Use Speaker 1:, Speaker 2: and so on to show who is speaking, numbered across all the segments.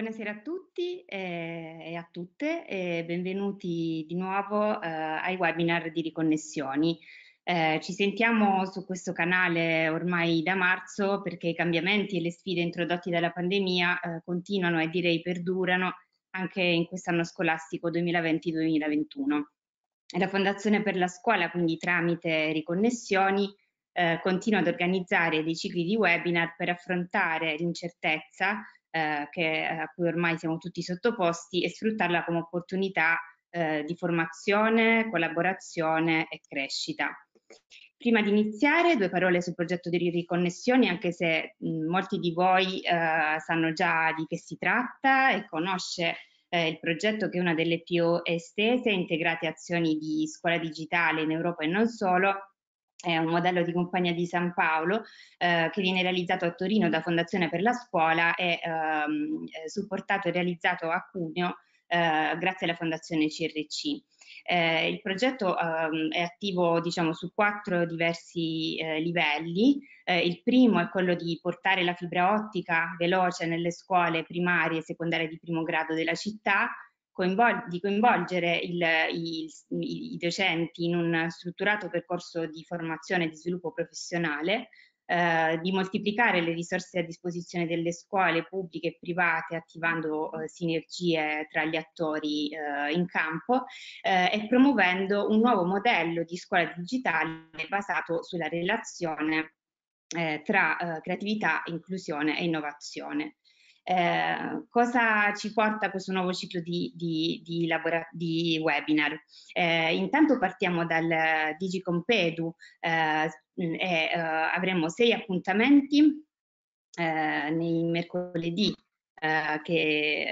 Speaker 1: Buonasera a tutti eh,
Speaker 2: e a tutte e benvenuti di nuovo eh, ai webinar di Riconnessioni. Eh, ci sentiamo su questo canale ormai da marzo perché i cambiamenti e le sfide introdotti dalla pandemia eh, continuano e direi perdurano anche in quest'anno scolastico 2020-2021. La Fondazione per la Scuola, quindi tramite Riconnessioni, eh, continua ad organizzare dei cicli di webinar per affrontare l'incertezza eh, che, eh, a cui ormai siamo tutti sottoposti e sfruttarla come opportunità eh, di formazione, collaborazione e crescita. Prima di iniziare due parole sul progetto di riconnessioni, anche se mh, molti di voi eh, sanno già di che si tratta e conosce eh, il progetto che è una delle più estese e integrate azioni di scuola digitale in Europa e non solo, è un modello di compagnia di San Paolo eh, che viene realizzato a Torino da Fondazione per la Scuola e ehm, supportato e realizzato a Cuneo eh, grazie alla Fondazione CRC. Eh, il progetto ehm, è attivo diciamo, su quattro diversi eh, livelli. Eh, il primo è quello di portare la fibra ottica veloce nelle scuole primarie e secondarie di primo grado della città, coinvol di coinvolgere il, i, i, docenti in un strutturato percorso di formazione e di sviluppo professionale, eh, di moltiplicare le risorse a disposizione delle scuole pubbliche e private attivando eh, sinergie tra gli attori eh, in campo eh, e promuovendo un nuovo modello di scuola digitale basato sulla relazione eh, tra eh, creatività, inclusione e innovazione. Eh, cosa ci porta questo nuovo ciclo di, di, di, di webinar? Eh, intanto partiamo dal Digicompedu, eh, mm, eh, avremo sei appuntamenti eh, nei mercoledì che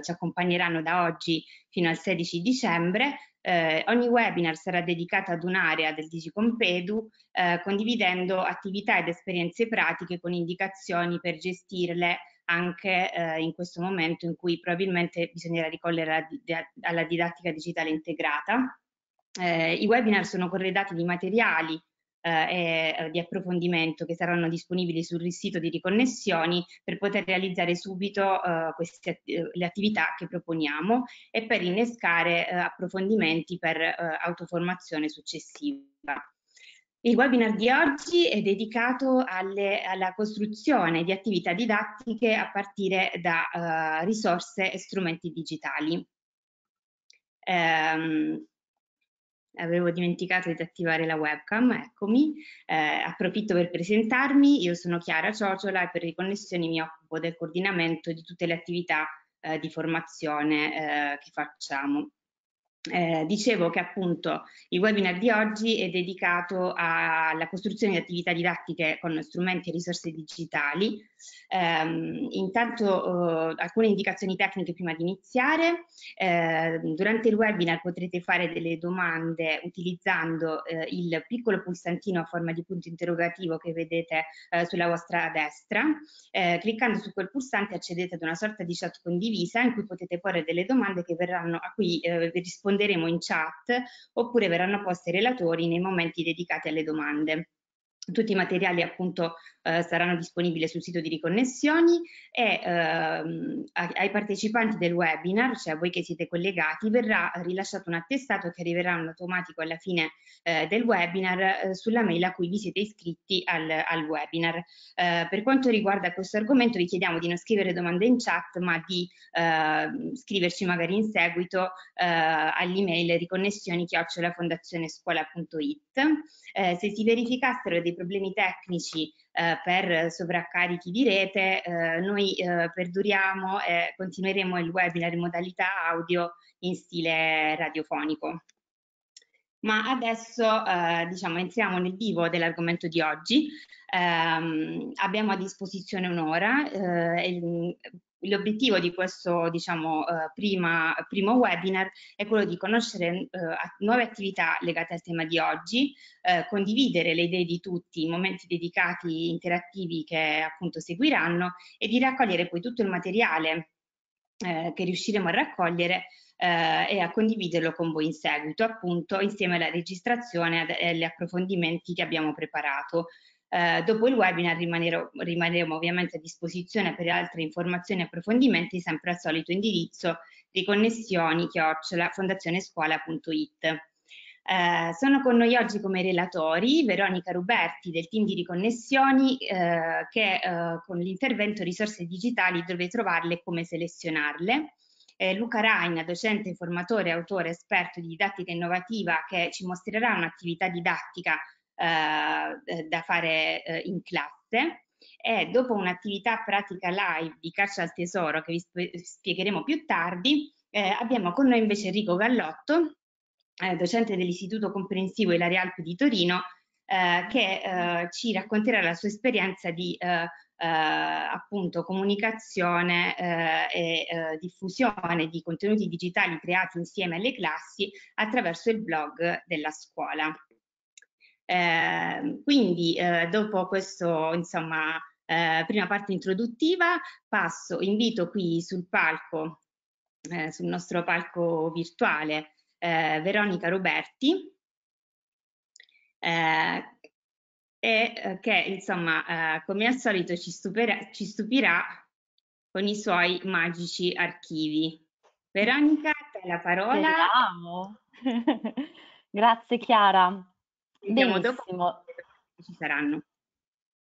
Speaker 2: ci accompagneranno da oggi fino al 16 dicembre eh, ogni webinar sarà dedicato ad un'area del Digicompedu, eh, condividendo attività ed esperienze pratiche con indicazioni per gestirle anche eh, in questo momento in cui probabilmente bisognerà ricorrere alla, didattica digitale integrata. Eh, I webinar sono corredati di materiali eh, e eh, di approfondimento che saranno disponibili sul sito di riconnessioni per poter realizzare subito eh, queste, eh, le attività che proponiamo e per innescare approfondimenti per autoformazione successiva. Il webinar di oggi è dedicato alle, alla costruzione di attività didattiche a partire da uh, risorse e strumenti digitali. Um, avevo dimenticato di attivare la webcam, eccomi. Eh, approfitto per presentarmi, io sono Chiara Ciociola e per le connessioni mi occupo del coordinamento di tutte le attività eh, di formazione eh, che facciamo. Eh, dicevo che appunto il webinar di oggi è dedicato alla costruzione di attività didattiche con strumenti e risorse digitali Ehm, intanto eh, alcune indicazioni tecniche prima di iniziare. Eh, durante il webinar potrete fare delle domande utilizzando eh, il piccolo pulsantino a forma di punto interrogativo che vedete eh, sulla vostra destra. Eh, cliccando su quel pulsante accedete ad una sorta di chat condivisa in cui potete porre delle domande verranno, a cui eh, risponderemo in chat oppure verranno poste ai relatori nei momenti dedicati alle domande. Tutti i materiali appunto eh, saranno disponibili sul sito di riconnessioni e ehm, ai partecipanti del webinar, cioè a voi che siete collegati, verrà rilasciato un attestato che arriverà in automatico alla fine eh, del webinar eh, sulla mail a cui vi siete iscritti al, al webinar. Eh, per quanto riguarda questo argomento vi chiediamo di non scrivere domande in chat ma di ehm, scriverci magari in seguito eh, all'email riconnessioni-fondazionescuola.it. Eh, se si verificassero dei problemi tecnici eh, per sovraccarichi di rete, eh, noi eh, perduriamo e continueremo il webinar in modalità audio in stile radiofonico. Ma adesso eh, diciamo, entriamo nel vivo dell'argomento di oggi. Ehm, abbiamo a disposizione un'ora, eh, l'obiettivo di questo diciamo, eh, prima, primo webinar è quello di conoscere eh, nuove attività legate al tema di oggi, eh, condividere le idee di tutti, i momenti dedicati interattivi che appunto seguiranno e di raccogliere poi tutto il materiale eh, che riusciremo a raccogliere eh, e a condividerlo con voi in seguito, appunto insieme alla registrazione e agli approfondimenti che abbiamo preparato. Eh, dopo il webinar rimaneremo ovviamente a disposizione per altre informazioni e approfondimenti sempre al solito indirizzo riconnessioni chiocciola fondazionescuola.it. Eh, sono con noi oggi come relatori Veronica Ruberti del team di riconnessioni eh, che eh, con l'intervento risorse digitali dove trovarle e come selezionarle. Eh, Luca Raina, docente, formatore, autore, esperto di didattica innovativa che ci mostrerà un'attività didattica eh, da fare eh, in classe e dopo un'attività pratica live di caccia al tesoro che vi sp spiegheremo più tardi, eh, abbiamo con noi invece Enrico Gallotto, eh, docente dell'Istituto Comprensivo Ilaria Alpi di Torino, eh, che eh, ci racconterà la sua esperienza di appunto comunicazione e diffusione di contenuti digitali creati insieme alle classi attraverso il blog della scuola. Ehm, quindi eh, dopo questa eh, prima parte introduttiva, passo, invito qui sul palco, eh, sul nostro palco virtuale, eh, Veronica Roberti, eh, e che insomma come al solito ci stupirà, ci stupirà con i suoi magici archivi. Veronica, te la parola. Bravo. Grazie Chiara. Vediamo dopo Benissimo. ci saranno.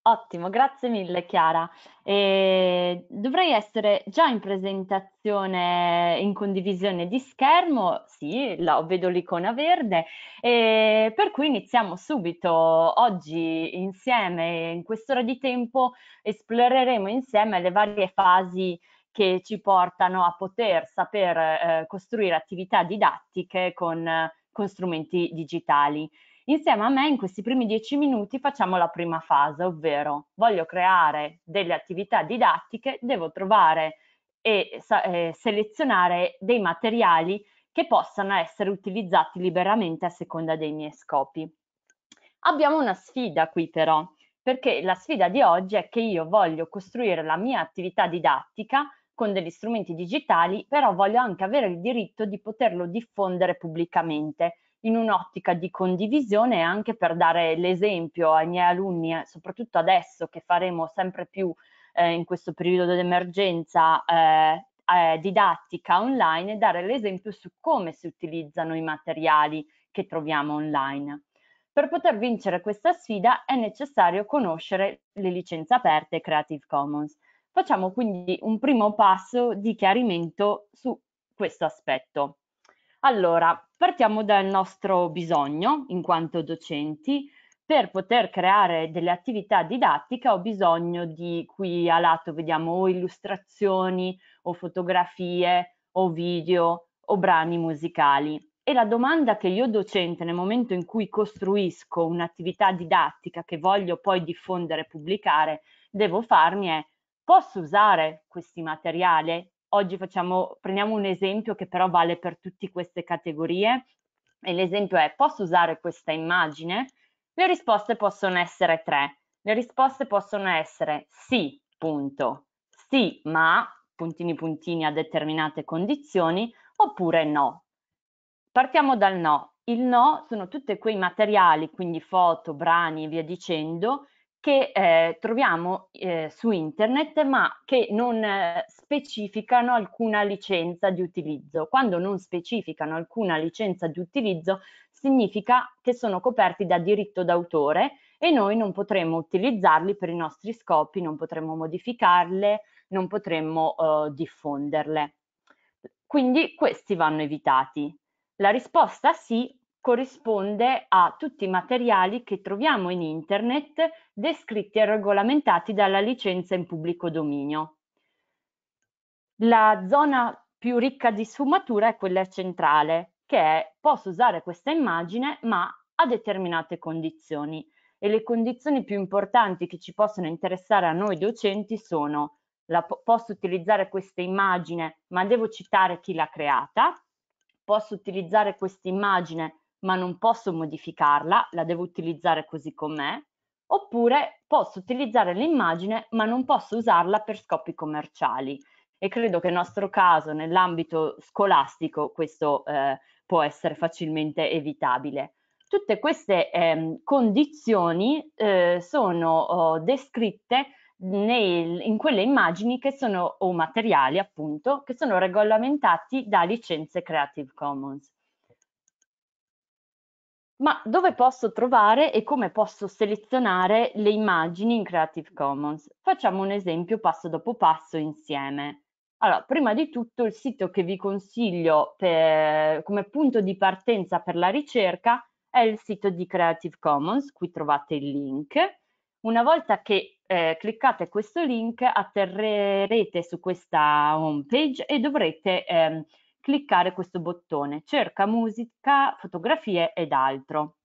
Speaker 3: Ottimo, grazie mille Chiara. E dovrei essere già in presentazione, in condivisione di schermo, sì, la, vedo l'icona verde, e per cui iniziamo subito oggi insieme, in quest'ora di tempo esploreremo insieme le varie fasi che ci portano a poter saper eh, costruire attività didattiche con, con strumenti digitali. Insieme a me in questi primi dieci minuti facciamo la prima fase, ovvero voglio creare delle attività didattiche, devo trovare e eh, selezionare dei materiali che possano essere utilizzati liberamente a seconda dei miei scopi. Abbiamo una sfida qui però, perché la sfida di oggi è che io voglio costruire la mia attività didattica con degli strumenti digitali, però voglio anche avere il diritto di poterlo diffondere pubblicamente, in un'ottica di condivisione anche per dare l'esempio ai miei alunni, eh, soprattutto adesso che faremo sempre più eh, in questo periodo d'emergenza eh, eh, didattica online dare l'esempio su come si utilizzano i materiali che troviamo online. Per poter vincere questa sfida è necessario conoscere le licenze aperte Creative Commons. Facciamo quindi un primo passo di chiarimento su questo aspetto. Allora, partiamo dal nostro bisogno in quanto docenti. Per poter creare delle attività didattiche ho bisogno di, qui a lato vediamo o illustrazioni o fotografie o video o brani musicali. E la domanda che io docente nel momento in cui costruisco un'attività didattica che voglio poi diffondere e pubblicare devo farmi è posso usare questi materiali? oggi facciamo, prendiamo un esempio che però vale per tutte queste categorie e l'esempio è posso usare questa immagine? Le risposte possono essere tre. Le risposte possono essere sì, punto, sì, ma puntini puntini a determinate condizioni oppure no. Partiamo dal no. Il no sono tutti quei materiali, quindi foto, brani e via dicendo, che eh, troviamo eh, su internet ma che non eh, specificano alcuna licenza di utilizzo. Quando non specificano alcuna licenza di utilizzo significa che sono coperti da diritto d'autore e noi non potremo utilizzarli per i nostri scopi, non potremo modificarle, non potremo eh, diffonderle. Quindi questi vanno evitati. La risposta sì corrisponde a tutti i materiali che troviamo in Internet descritti e regolamentati dalla licenza in pubblico dominio. La zona più ricca di sfumatura è quella centrale, che è posso usare questa immagine ma a determinate condizioni e le condizioni più importanti che ci possono interessare a noi docenti sono la, posso utilizzare questa immagine ma devo citare chi l'ha creata, posso utilizzare questa immagine ma non posso modificarla, la devo utilizzare così com'è, oppure posso utilizzare l'immagine ma non posso usarla per scopi commerciali. E credo che nel nostro caso, nell'ambito scolastico, questo eh, può essere facilmente evitabile. Tutte queste eh, condizioni eh, sono oh, descritte nei, in quelle immagini che sono, o materiali appunto, che sono regolamentati da licenze Creative Commons. Ma dove posso trovare e come posso selezionare le immagini in Creative Commons? Facciamo un esempio passo dopo passo insieme. Allora, prima di tutto il sito che vi consiglio per, come punto di partenza per la ricerca è il sito di Creative Commons, qui trovate il link. Una volta che eh, cliccate questo link atterrerete su questa home page e dovrete eh, cliccare questo bottone cerca musica, fotografie ed altro.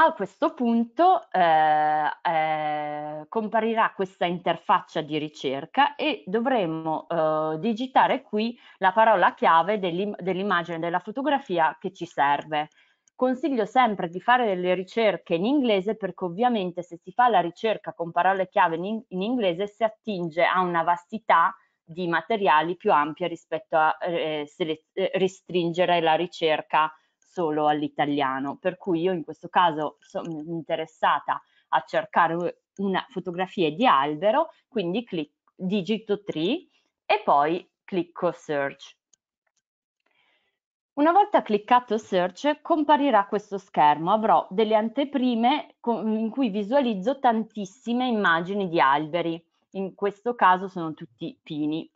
Speaker 3: A questo punto eh, eh, comparirà questa interfaccia di ricerca e dovremo eh, digitare qui la parola chiave dell'immagine della fotografia che ci serve. Consiglio sempre di fare delle ricerche in inglese perché ovviamente se si fa la ricerca con parole chiave in, in inglese si attinge a una vastità di materiali più ampia rispetto a eh, eh, eh, restringere la ricerca solo all'italiano. Per cui io in questo caso sono interessata a cercare una fotografia di albero, quindi clic- digito 3 e poi clicco search. Una volta cliccato search comparirà questo schermo, avrò delle anteprime in cui visualizzo tantissime immagini di alberi in questo caso sono tutti pini,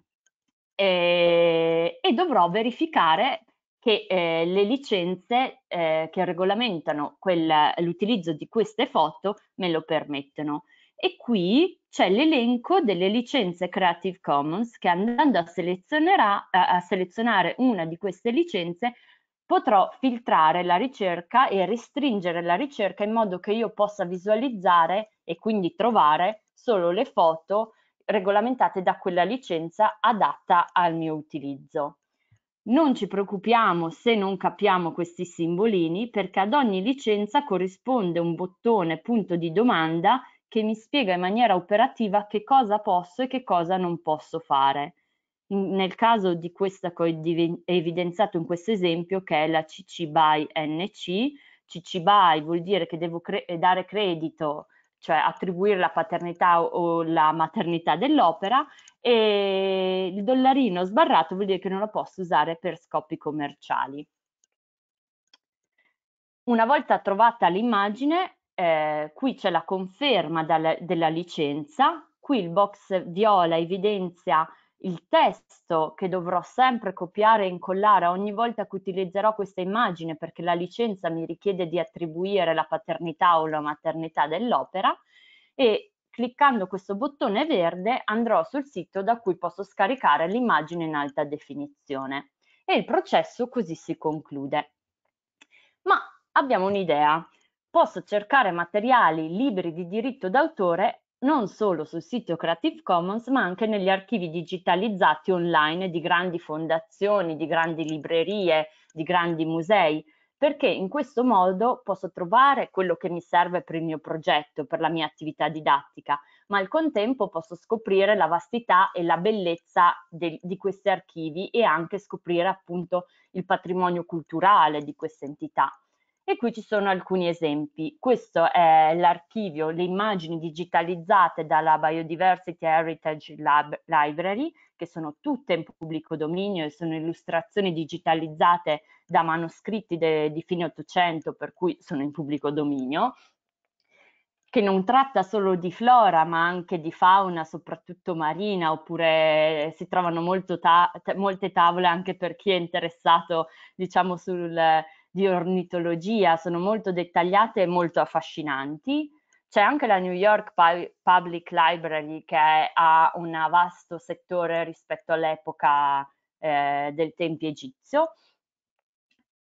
Speaker 3: eh, e dovrò verificare che eh, le licenze eh, che regolamentano l'utilizzo di queste foto me lo permettono. E qui c'è l'elenco delle licenze Creative Commons che andando a, a, a selezionare una di queste licenze potrò filtrare la ricerca e restringere la ricerca in modo che io possa visualizzare e quindi trovare solo le foto regolamentate da quella licenza adatta al mio utilizzo. Non ci preoccupiamo se non capiamo questi simbolini perché ad ogni licenza corrisponde un bottone punto di domanda che mi spiega in maniera operativa che cosa posso e che cosa non posso fare. In, nel caso di questa che ho evidenziato in questo esempio che è la CC BY NC, CC BY vuol dire che devo cre dare credito cioè attribuire la paternità o la maternità dell'opera e il dollarino sbarrato vuol dire che non lo posso usare per scopi commerciali. Una volta trovata l'immagine, eh, qui c'è la conferma dalla, della licenza, qui il box viola evidenzia il testo che dovrò sempre copiare e incollare ogni volta che utilizzerò questa immagine perché la licenza mi richiede di attribuire la paternità o la maternità dell'opera e cliccando questo bottone verde andrò sul sito da cui posso scaricare l'immagine in alta definizione e il processo così si conclude. Ma abbiamo un'idea, posso cercare materiali libri di diritto d'autore non solo sul sito Creative Commons, ma anche negli archivi digitalizzati online di grandi fondazioni, di grandi librerie, di grandi musei, perché in questo modo posso trovare quello che mi serve per il mio progetto, per la mia attività didattica, ma al contempo posso scoprire la vastità e la bellezza de, di questi archivi e anche scoprire appunto il patrimonio culturale di queste entità. E qui ci sono alcuni esempi. Questo è l'archivio, le immagini digitalizzate dalla Biodiversity Heritage Lab Library, che sono tutte in pubblico dominio e sono illustrazioni digitalizzate da manoscritti di fine Ottocento, per cui sono in pubblico dominio, che non tratta solo di flora, ma anche di fauna, soprattutto marina, oppure si trovano ta molte tavole anche per chi è interessato, diciamo, sul di ornitologia sono molto dettagliate e molto affascinanti. C'è anche la New York Public Library che ha un vasto settore rispetto all'epoca eh, del tempio egizio,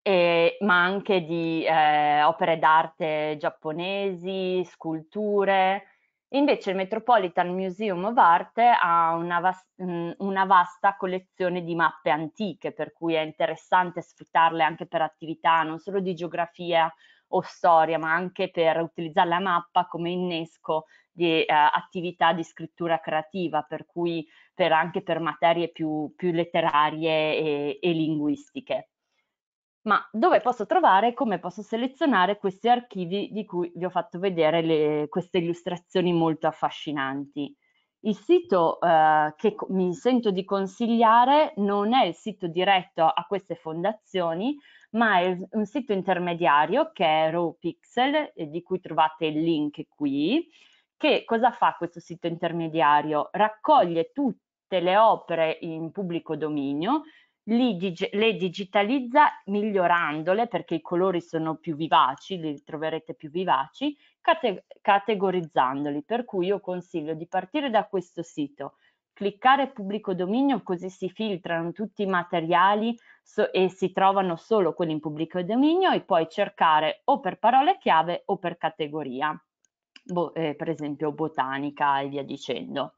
Speaker 3: e, ma anche di eh, opere d'arte giapponesi, sculture, Invece il Metropolitan Museum of Art ha una, vas- mm, una, vasta collezione di mappe antiche, per cui è interessante sfruttarle anche per attività non solo di geografia o storia, ma anche per utilizzare la mappa come innesco di eh, attività di scrittura creativa, per cui per, anche per materie più, più letterarie e, e linguistiche ma dove posso trovare e come posso selezionare questi archivi di cui vi ho fatto vedere le, queste illustrazioni molto affascinanti. Il sito eh, che mi sento di consigliare non è il sito diretto a queste fondazioni, ma è un sito intermediario che è RawPixel, di cui trovate il link qui. Che cosa fa questo sito intermediario? Raccoglie tutte le opere in pubblico dominio dig le digitalizza migliorandole perché i colori sono più vivaci, li troverete più vivaci, cate categorizzandoli. Per cui io consiglio di partire da questo sito, cliccare pubblico dominio così si filtrano tutti i materiali so e si trovano solo quelli in pubblico dominio e poi cercare o per parole chiave o per categoria, boh, eh, per esempio botanica e via dicendo.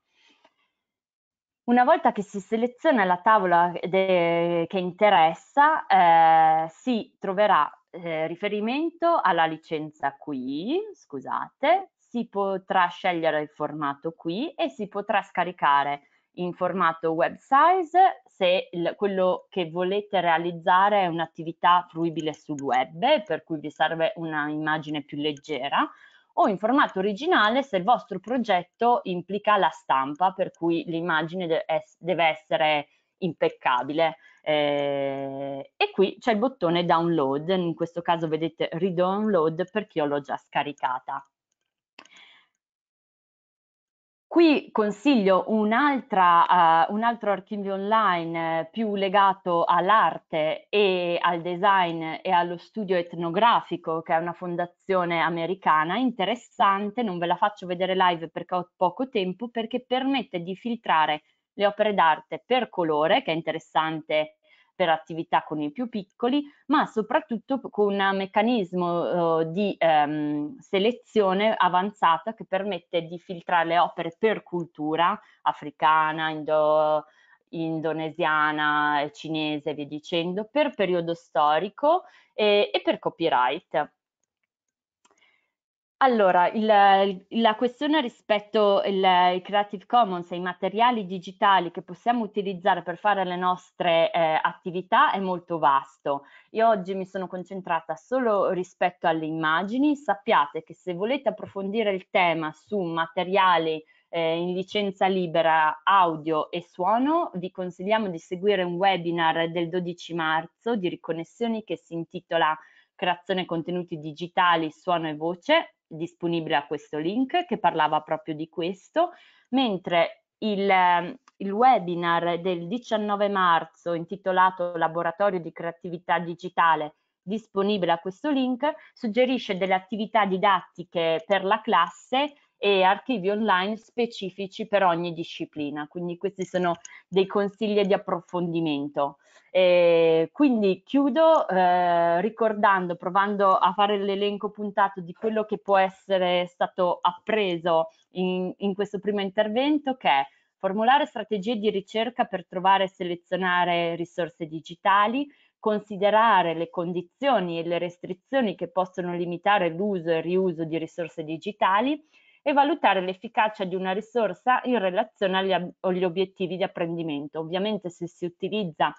Speaker 3: Una volta che si seleziona la tavola de- che interessa, eh, si troverà eh, riferimento alla licenza qui, scusate, si potrà scegliere il formato qui e si potrà scaricare in formato web size se il, quello che volete realizzare è un'attività fruibile sul web, per cui vi serve una immagine più leggera, o in formato originale se il vostro progetto implica la stampa, per cui l'immagine deve essere impeccabile. Eh, e qui c'è il bottone download, in questo caso vedete ridownload perché io l'ho già scaricata. Qui consiglio un'altra, uh, un altro archivio online eh, più legato all'arte e al design e allo studio etnografico, che è una fondazione americana interessante, non ve la faccio vedere live perché ho poco tempo, perché permette di filtrare le opere d'arte per colore, che è interessante per attività con i più piccoli, ma soprattutto con un meccanismo eh, di ehm, selezione avanzata che permette di filtrare le opere per cultura africana, indo indonesiana, cinese e via dicendo, per periodo storico e, e per copyright. Allora, il, la questione rispetto ai Creative Commons e ai materiali digitali che possiamo utilizzare per fare le nostre eh, attività è molto vasto. Io oggi mi sono concentrata solo rispetto alle immagini. Sappiate che se volete approfondire il tema su materiali eh, in licenza libera audio e suono, vi consigliamo di seguire un webinar del 12 marzo di Riconnessioni che si intitola creazione contenuti digitali, suono e voce, disponibile a questo link che parlava proprio di questo, mentre il, ehm, il webinar del 19 marzo intitolato Laboratorio di creatività digitale disponibile a questo link suggerisce delle attività didattiche per la classe e archivi online specifici per ogni disciplina. Quindi questi sono dei consigli di approfondimento. E quindi chiudo eh, ricordando, provando a fare l'elenco puntato di quello che può essere stato appreso in, in questo primo intervento, che è formulare strategie di ricerca per trovare e selezionare risorse digitali, considerare le condizioni e le restrizioni che possono limitare l'uso e il riuso di risorse digitali e valutare l'efficacia di una risorsa in relazione agli, agli obiettivi di apprendimento. Ovviamente se si utilizza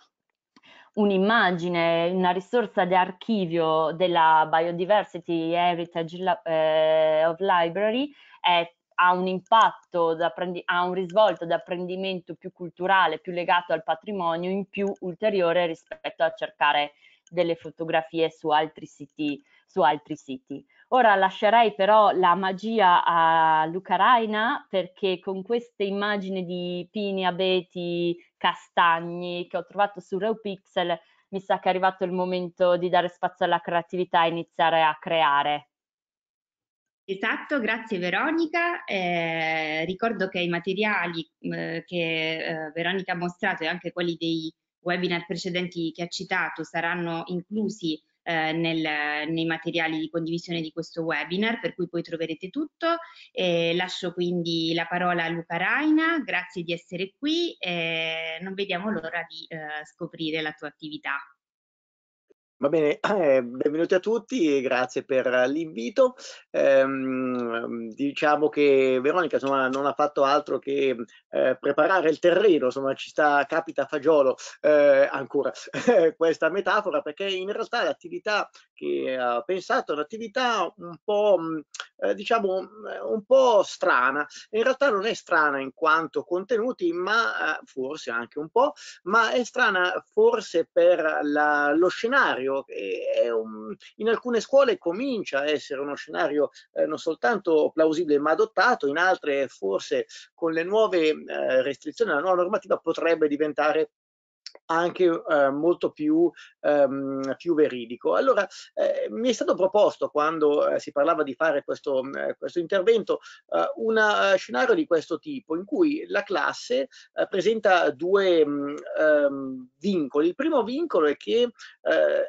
Speaker 3: un'immagine, una risorsa di archivio della Biodiversity Heritage eh, of Library è, ha un impatto, ha un risvolto di apprendimento più culturale, più legato al patrimonio, in più ulteriore rispetto a cercare delle fotografie su altri siti. Su altri siti. Ora lascerei però la magia a Luca Raina perché con queste immagini di pini, abeti, castagni che ho trovato su Reupixel mi sa che è arrivato il momento di dare spazio alla creatività e iniziare a creare.
Speaker 2: Esatto, grazie Veronica. Eh, ricordo che i materiali eh, che eh, Veronica ha mostrato e anche quelli dei webinar precedenti che ha citato saranno inclusi eh, nel, nei materiali di condivisione di questo webinar, per cui poi troverete tutto. Eh, lascio quindi la parola a Luca Raina, grazie di essere qui e non vediamo l'ora di eh, scoprire la tua attività.
Speaker 1: Va bene, benvenuti a tutti e grazie per l'invito. Ehm, diciamo che Veronica insomma, non ha fatto altro che eh, preparare il terreno, insomma ci sta, capita a fagiolo eh, ancora questa metafora perché in realtà l'attività che ha pensato è un'attività un po' eh, diciamo un po' strana, in realtà non è strana in quanto contenuti ma eh, forse anche un po', ma è strana forse per la, lo scenario scenario che è un, in alcune scuole comincia a essere uno scenario eh, non soltanto plausibile ma adottato, in altre forse con le nuove eh, restrizioni, la nuova normativa potrebbe diventare anche eh, molto più, ehm, più, veridico. Allora eh, mi è stato proposto quando eh, si parlava di fare questo, eh, questo intervento eh, un eh, scenario di questo tipo in cui la classe presenta due mh, mm, ehm, vincoli. Il primo vincolo è che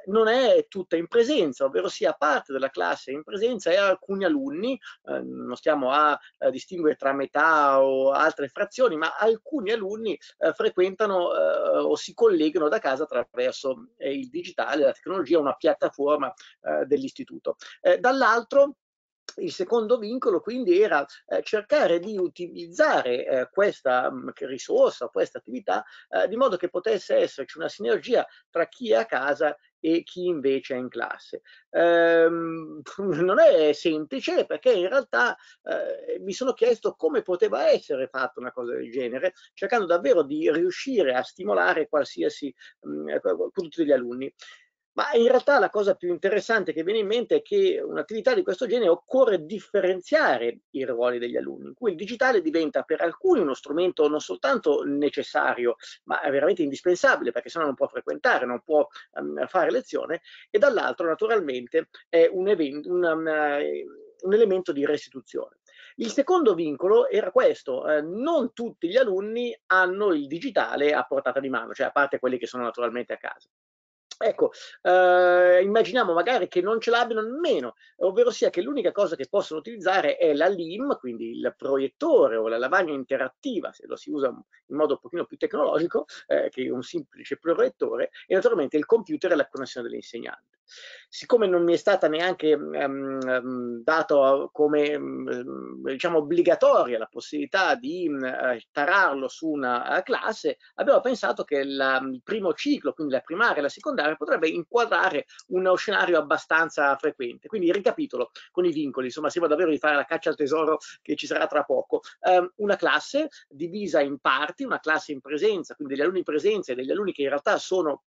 Speaker 1: non è tutta in presenza, ovvero sia parte della classe in presenza e alcuni alunni, non stiamo a distinguere tra metà o altre frazioni, ma alcuni alunni frequentano o si collegano da casa attraverso eh, il digitale, la tecnologia, una piattaforma eh, dell'istituto. Eh, dall'altro, il secondo vincolo quindi era eh, cercare di utilizzare eh, questa mh, mm, risorsa, questa attività, eh, di modo che potesse esserci una sinergia tra chi è a casa e chi invece è in classe. Ehm, non è semplice perché in realtà eh, mi sono chiesto come poteva essere fatta una cosa del genere, cercando davvero di riuscire a stimolare qualsiasi, mh, mm, ecco, tutti gli alunni. Ma in realtà la cosa più interessante che viene in mente è che un'attività di questo genere occorre differenziare i ruoli degli alunni, in cui il digitale diventa per alcuni uno strumento non soltanto necessario, ma veramente indispensabile, perché sennò non può frequentare, non può um, fare lezione, e dall'altro naturalmente è un, evento, un, um, un elemento di restituzione. Il secondo vincolo era questo, eh, non tutti gli alunni hanno il digitale a portata di mano, cioè a parte quelli che sono naturalmente a casa. Ecco, eh, immaginiamo magari che non ce l'abbiano nemmeno, ovvero sia che l'unica cosa che possono utilizzare è la LIM, quindi il proiettore o la lavagna interattiva, se lo si usa in modo un pochino più tecnologico, eh, che un semplice proiettore, e naturalmente il computer e la connessione dell'insegnante. Siccome non mi è stata neanche um, ehm, data come um, diciamo obbligatoria la possibilità di uh, tararlo su una uh, classe, abbiamo pensato che la, il primo ciclo, quindi la primaria e la secondaria, potrebbe inquadrare uno scenario abbastanza frequente. Quindi ricapitolo con i vincoli, insomma, sembra davvero di fare la caccia al tesoro che ci sarà tra poco. Um, una classe divisa in parti, una classe in presenza, quindi degli alunni in presenza e degli alunni che in realtà sono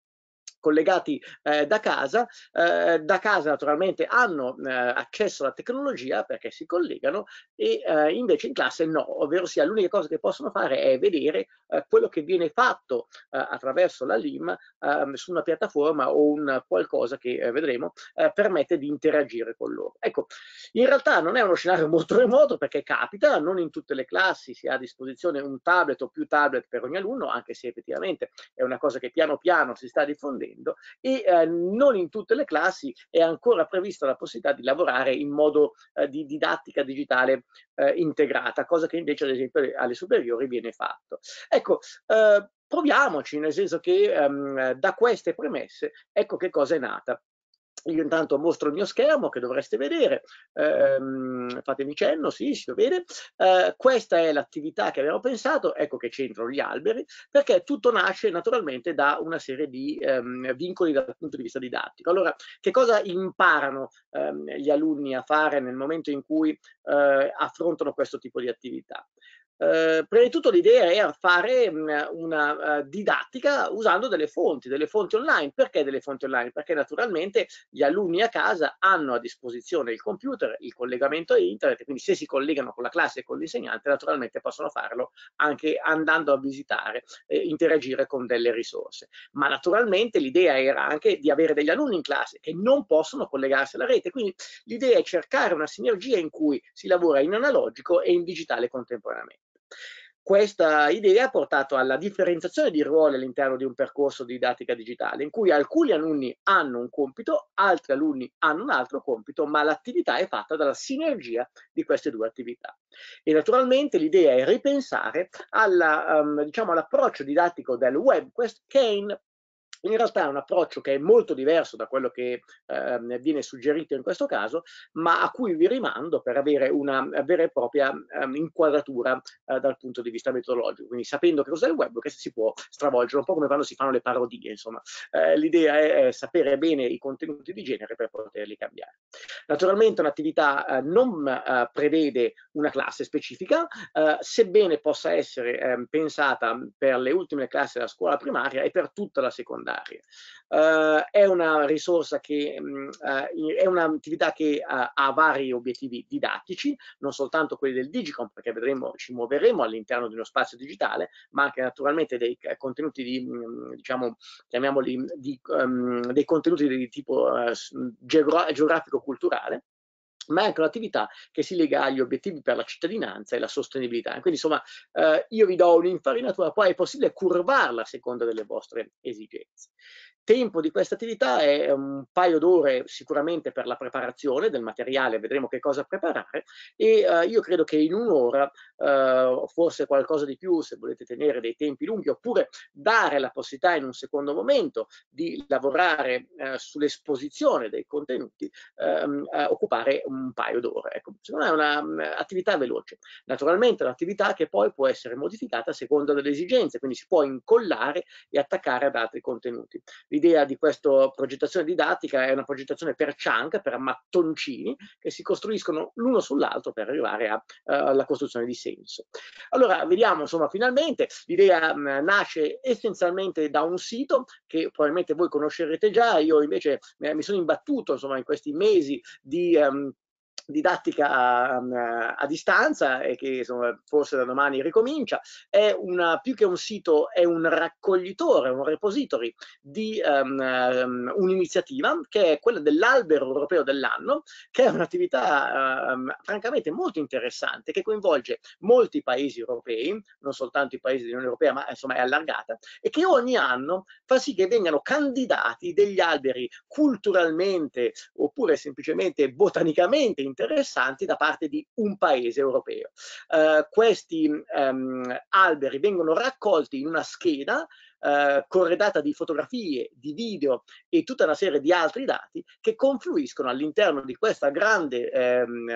Speaker 1: collegati eh, da casa, eh, da casa naturalmente hanno eh, accesso alla tecnologia perché si collegano e eh, invece in classe no, ovvero sia l'unica cosa che possono fare è vedere eh, quello che viene fatto eh, attraverso la LIM ehm, su una piattaforma o un qualcosa che vedremo permette di interagire con loro. Ecco, in realtà non è uno scenario molto remoto perché capita, non in tutte le classi si ha a disposizione un tablet o più tablet per ogni alunno, anche se effettivamente è una cosa che piano piano si sta diffondendo facendo e eh, non in tutte le classi è ancora prevista la possibilità di lavorare in modo eh, di didattica digitale eh, integrata, cosa che invece ad esempio alle superiori viene fatto. Ecco, eh, proviamoci, nel senso che ehm, da queste premesse ecco che cosa è nata io intanto mostro il mio schermo che dovreste vedere, ehm, fatemi cenno, sì, si vede. Eh, questa è l'attività che abbiamo pensato, ecco che c'entrano gli alberi, perché tutto nasce naturalmente da una serie di ehm, vincoli dal punto di vista didattico. Allora, che cosa imparano ehm, gli alunni a fare nel momento in cui eh, affrontano questo tipo di attività? Eh, prima di tutto l'idea era fare mh, mm, una uh, didattica usando delle fonti, delle fonti online. Perché delle fonti online? Perché naturalmente gli alunni a casa hanno a disposizione il computer, il collegamento a internet, quindi se si collegano con la classe e con l'insegnante naturalmente possono farlo anche andando a visitare, eh, interagire con delle risorse. Ma naturalmente l'idea era anche di avere degli alunni in classe che non possono collegarsi alla rete, quindi l'idea è cercare una sinergia in cui si lavora in analogico e in digitale contemporaneamente. Questa idea ha portato alla differenziazione di ruoli all'interno di un percorso di didattica digitale, in cui alcuni alunni hanno un compito, altri alunni hanno un altro compito, ma l'attività è fatta dalla sinergia di queste due attività. E naturalmente l'idea è ripensare ehm, diciamo all'approccio um, diciamo, all didattico del web, che è in realtà è un approccio che è molto diverso da quello che eh, viene suggerito in questo caso, ma a cui vi rimando per avere una vera e propria eh, inquadratura eh, dal punto di vista metodologico, quindi sapendo che cos'è il web, che si può stravolgere, un po' come quando si fanno le parodie, insomma. Eh, l'idea è, è, sapere bene i contenuti di genere per poterli cambiare. Naturalmente un'attività eh, non eh, prevede una classe specifica, sebbene possa essere ehm, pensata per le ultime classi della scuola primaria e per tutta la secondaria secondarie. Uh, è una risorsa che um, uh, è un'attività che uh, ha vari obiettivi didattici, non soltanto quelli del Digicom, perché vedremo, ci muoveremo all'interno di uno spazio digitale, ma anche naturalmente dei eh, contenuti di, mm, diciamo, chiamiamoli, di, um, dei contenuti di tipo geografico-culturale ma è anche un'attività che si lega agli obiettivi per la cittadinanza e la sostenibilità. Quindi insomma eh, io vi do un'infarinatura, poi è possibile curvarla a seconda delle vostre esigenze tempo di questa attività è un paio d'ore sicuramente per la preparazione del materiale, vedremo che cosa preparare e eh, io credo che in un'ora, eh, forse qualcosa di più se volete tenere dei tempi lunghi oppure dare la possibilità in un secondo momento di lavorare eh, sull'esposizione dei contenuti, ehm, occupare un paio d'ore. Ecco, secondo me è un'attività mm, veloce. Naturalmente un'attività che poi può essere modificata a seconda delle esigenze, quindi si può incollare e attaccare ad altri contenuti l'idea di questa progettazione didattica è una progettazione per chunk, per mattoncini, che si costruiscono l'uno sull'altro per arrivare alla eh, uh, costruzione di senso. Allora, vediamo insomma finalmente, l'idea mm, nasce essenzialmente da un sito che probabilmente voi conoscerete già, io invece eh, mi sono imbattuto insomma in questi mesi di... Um, didattica a, ehm, a, distanza e che insomma, forse da domani ricomincia, è una, più che un sito, è un raccoglitore, un repository di um, un'iniziativa che è quella dell'albero europeo dell'anno, che è un'attività um, francamente molto interessante che coinvolge molti paesi europei, non soltanto i paesi dell'Unione Europea, ma insomma è allargata, e che ogni anno fa sì che vengano candidati degli alberi culturalmente oppure semplicemente botanicamente interessati interessanti da parte di un paese europeo. Eh, questi ehm, alberi vengono raccolti in una scheda eh, corredata di fotografie, di video e tutta una serie di altri dati che confluiscono all'interno di questa grande ehm,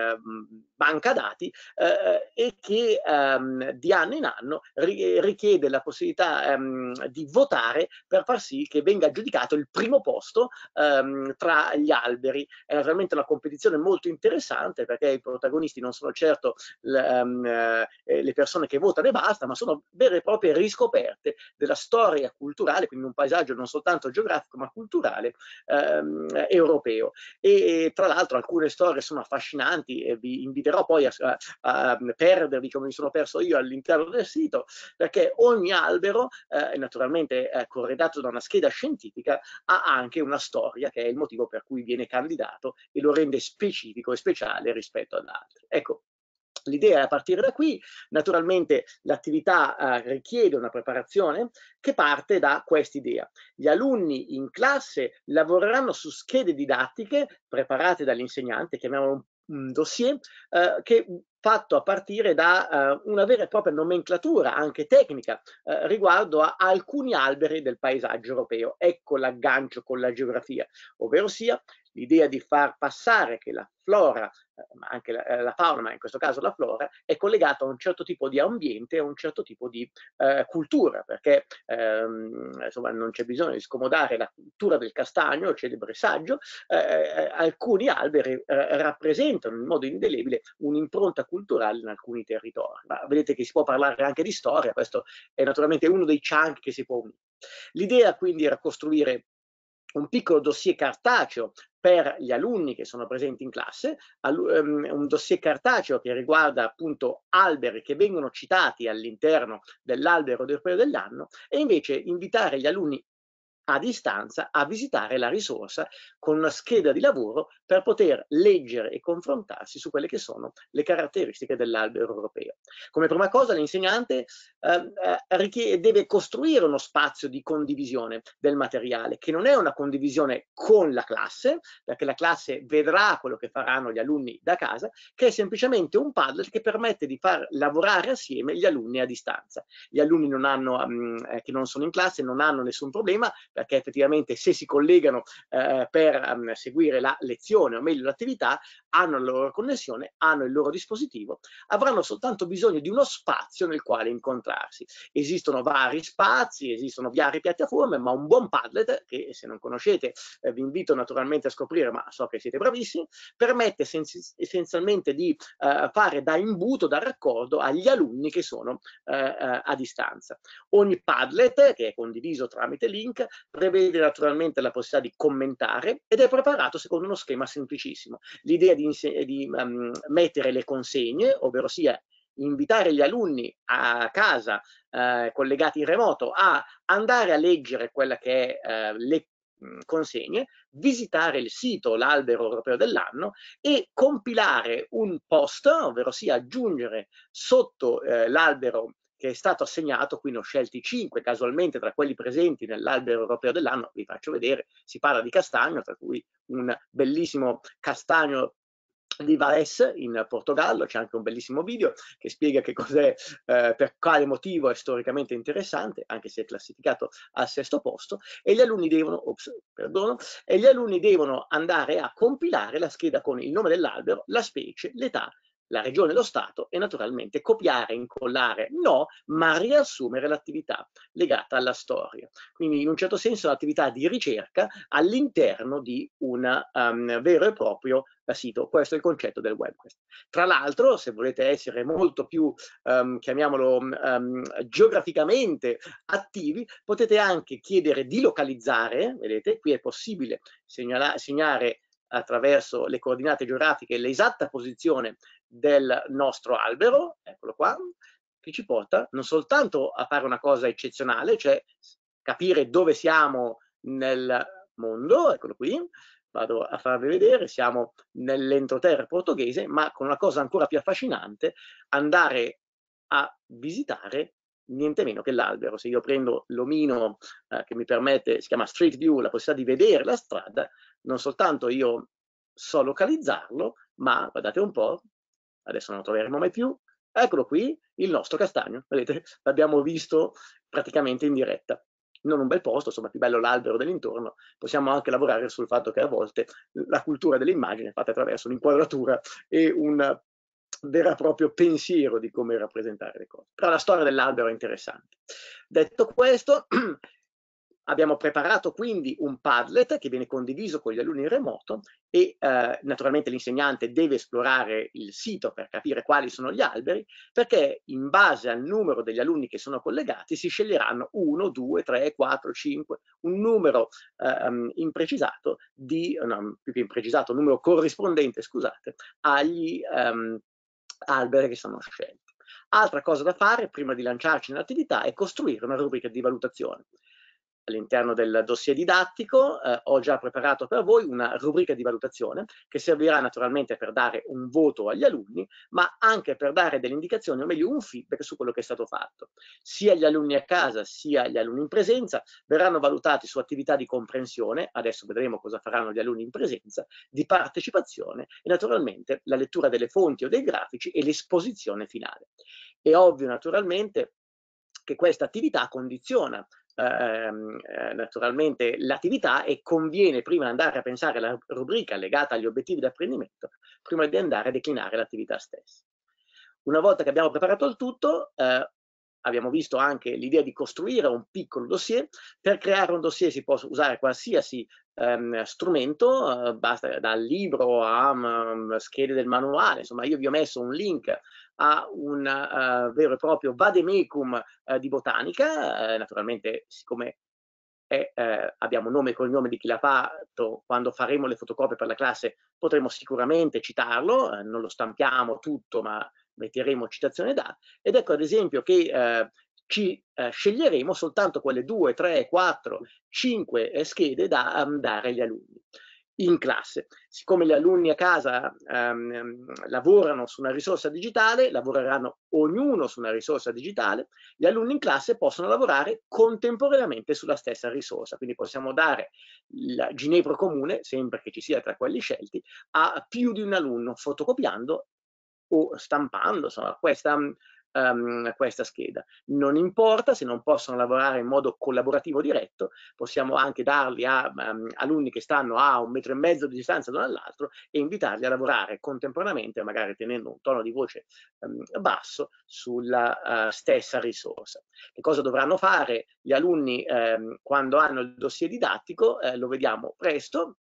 Speaker 1: banca dati eh, e che ehm, di anno in anno ri richiede la possibilità ehm, di votare per far sì che venga giudicato il primo posto ehm, tra gli alberi. È veramente una competizione molto interessante perché i protagonisti non sono certo ehm, eh, le persone che votano e basta, ma sono vere e proprie riscoperte della storia storia culturale, quindi un paesaggio non soltanto geografico ma culturale ehm, europeo. E, tra l'altro alcune storie sono affascinanti e vi inviterò poi a, a, a perdervi come mi sono perso io all'interno del sito, perché ogni albero, eh, naturalmente eh, corredato da una scheda scientifica, ha anche una storia che è il motivo per cui viene candidato e lo rende specifico e speciale rispetto ad altri. Ecco, l'idea è partire da qui, naturalmente l'attività eh, richiede una preparazione che parte da quest'idea. Gli alunni in classe lavoreranno su schede didattiche preparate dall'insegnante, chiamiamolo un un dossier eh, che fatto a partire da eh, una vera e propria nomenclatura anche tecnica eh, riguardo a alcuni alberi del paesaggio europeo. Ecco l'aggancio con la geografia, ovvero sia l'idea di far passare che la flora, eh, ma anche la, eh, la, fauna, ma in questo caso la flora, è collegata a un certo tipo di ambiente, a un certo tipo di eh, cultura, perché ehm, insomma, non c'è bisogno di scomodare la cultura del castagno, celebre saggio, eh, eh, alcuni alberi eh, rappresentano in modo indelebile un'impronta culturale in alcuni territori. Ma vedete che si può parlare anche di storia, questo è naturalmente uno dei chunk che si può unire. L'idea quindi era costruire un piccolo dossier cartaceo per gli alunni che sono presenti in classe, ehm, un dossier cartaceo che riguarda appunto alberi che vengono citati all'interno dell'albero europeo dell'anno e invece invitare gli alunni a distanza a visitare la risorsa con una scheda di lavoro per poter leggere e confrontarsi su quelle che sono le caratteristiche dell'albero europeo. Come prima cosa l'insegnante ehm, eh, deve costruire uno spazio di condivisione del materiale che non è una condivisione con la classe, perché la classe vedrà quello che faranno gli alunni da casa, che è semplicemente un Padlet che permette di far lavorare assieme gli alunni a distanza. Gli alunni non hanno, mh, mm, eh, che non sono in classe non hanno nessun problema perché effettivamente se si collegano eh, per um, seguire la lezione o meglio l'attività, hanno la loro connessione, hanno il loro dispositivo, avranno soltanto bisogno di uno spazio nel quale incontrarsi. Esistono vari spazi, esistono varie piattaforme, ma un buon Padlet, che se non conoscete eh, vi invito naturalmente a scoprire, ma so che siete bravissimi, permette essenzialmente di eh, fare da imbuto, da raccordo agli alunni che sono eh, eh, a distanza. Ogni Padlet, che è condiviso tramite link, prevede naturalmente la possibilità di commentare ed è preparato secondo uno schema semplicissimo. L'idea di, di um, mettere le consegne, ovvero sia invitare gli alunni a casa eh, collegati in remoto a andare a leggere quella che è eh, le consegne, visitare il sito l'albero europeo dell'anno e compilare un post, ovvero sia aggiungere sotto eh, l'albero che è stato assegnato, qui ne ho scelti 5 casualmente tra quelli presenti nell'albero europeo dell'anno, vi faccio vedere, si parla di castagno, tra cui un bellissimo castagno di Vares in Portogallo, c'è anche un bellissimo video che spiega che cos'è, eh, per quale motivo è storicamente interessante, anche se è classificato al sesto posto, e gli alunni devono, ops, perdono, e gli alunni devono andare a compilare la scheda con il nome dell'albero, la specie, l'età la regione lo Stato e naturalmente copiare, incollare, no, ma riassumere l'attività legata alla storia. Quindi in un certo senso l'attività di ricerca all'interno di un um, vero e proprio eh, sito. Questo è il concetto del webquest. Tra l'altro, se volete essere molto più, um, chiamiamolo, um, um, geograficamente attivi, potete anche chiedere di localizzare, vedete, qui è possibile segnala- segnare attraverso le coordinate geografiche l'esatta posizione del nostro albero, eccolo qua, che ci porta non soltanto a fare una cosa eccezionale, cioè capire dove siamo nel mondo, eccolo qui, vado a farvi vedere, siamo nell'entroterra portoghese, ma con una cosa ancora più affascinante, andare a visitare niente meno che l'albero. Se io prendo l'omino eh, che mi permette, si chiama Street View, la possibilità di vedere la strada, non soltanto io so localizzarlo, ma guardate un po', adesso non lo troveremo mai più, eccolo qui, il nostro castagno, vedete, l'abbiamo visto praticamente in diretta. Non un bel posto, insomma, più bello l'albero dell'intorno. Possiamo anche lavorare sul fatto che a volte la cultura dell'immagine è fatta attraverso un'inquadratura e un vero e proprio pensiero di come rappresentare le cose. Però la storia dell'albero è interessante. Detto questo, Abbiamo preparato quindi un Padlet che viene condiviso con gli alunni in remoto e eh, naturalmente l'insegnante deve esplorare il sito per capire quali sono gli alberi perché in base al numero degli alunni che sono collegati si sceglieranno 1, 2, 3, 4, 5, un numero eh, imprecisato di, no, più che imprecisato, un numero corrispondente, scusate, agli ehm, alberi che sono scelti. Altra cosa da fare prima di lanciarci nell'attività è costruire una rubrica di valutazione all'interno del dossier didattico eh, ho già preparato per voi una rubrica di valutazione che servirà naturalmente per dare un voto agli alunni, ma anche per dare delle indicazioni, o meglio un feedback su quello che è stato fatto. Sia gli alunni a casa sia gli alunni in presenza verranno valutati su attività di comprensione, adesso vedremo cosa faranno gli alunni in presenza, di partecipazione e naturalmente la lettura delle fonti o dei grafici e l'esposizione finale. È ovvio naturalmente che questa attività condiziona ehm, eh, naturalmente l'attività e conviene prima andare a pensare alla rubrica legata agli obiettivi di apprendimento, prima di andare a declinare l'attività stessa. Una volta che abbiamo preparato il tutto, eh, abbiamo visto anche l'idea di costruire un piccolo dossier. Per creare un dossier si può usare qualsiasi ehm, strumento, eh, basta dal libro a um, schede del manuale, insomma io vi ho messo un link a un uh, vero e proprio vademecum uh, di botanica, uh, naturalmente siccome è, abbiamo nome e cognome di chi l'ha fatto, quando faremo le fotocopie per la classe potremo sicuramente citarlo, non lo stampiamo tutto ma metteremo citazione da, ed ecco ad esempio che ci eh, sceglieremo soltanto quelle 2, 3, 4, 5 schede da ehm, dare agli alunni in classe. Siccome gli alunni a casa ehm, lavorano su una risorsa digitale, lavoreranno ognuno su una risorsa digitale, gli alunni in classe possono lavorare contemporaneamente sulla stessa risorsa, quindi possiamo dare il Ginepro comune, sempre che ci sia tra quelli scelti, a più di un alunno fotocopiando o stampando, insomma, questa um, questa scheda. Non importa se non possono lavorare in modo collaborativo diretto, possiamo anche darli a um, alunni che stanno a un metro e mezzo di distanza l'uno dall'altro e invitarli a lavorare contemporaneamente, magari tenendo un tono di voce um, basso sulla uh, stessa risorsa. Che cosa dovranno fare gli alunni quando hanno il dossier didattico? Eh, lo vediamo presto.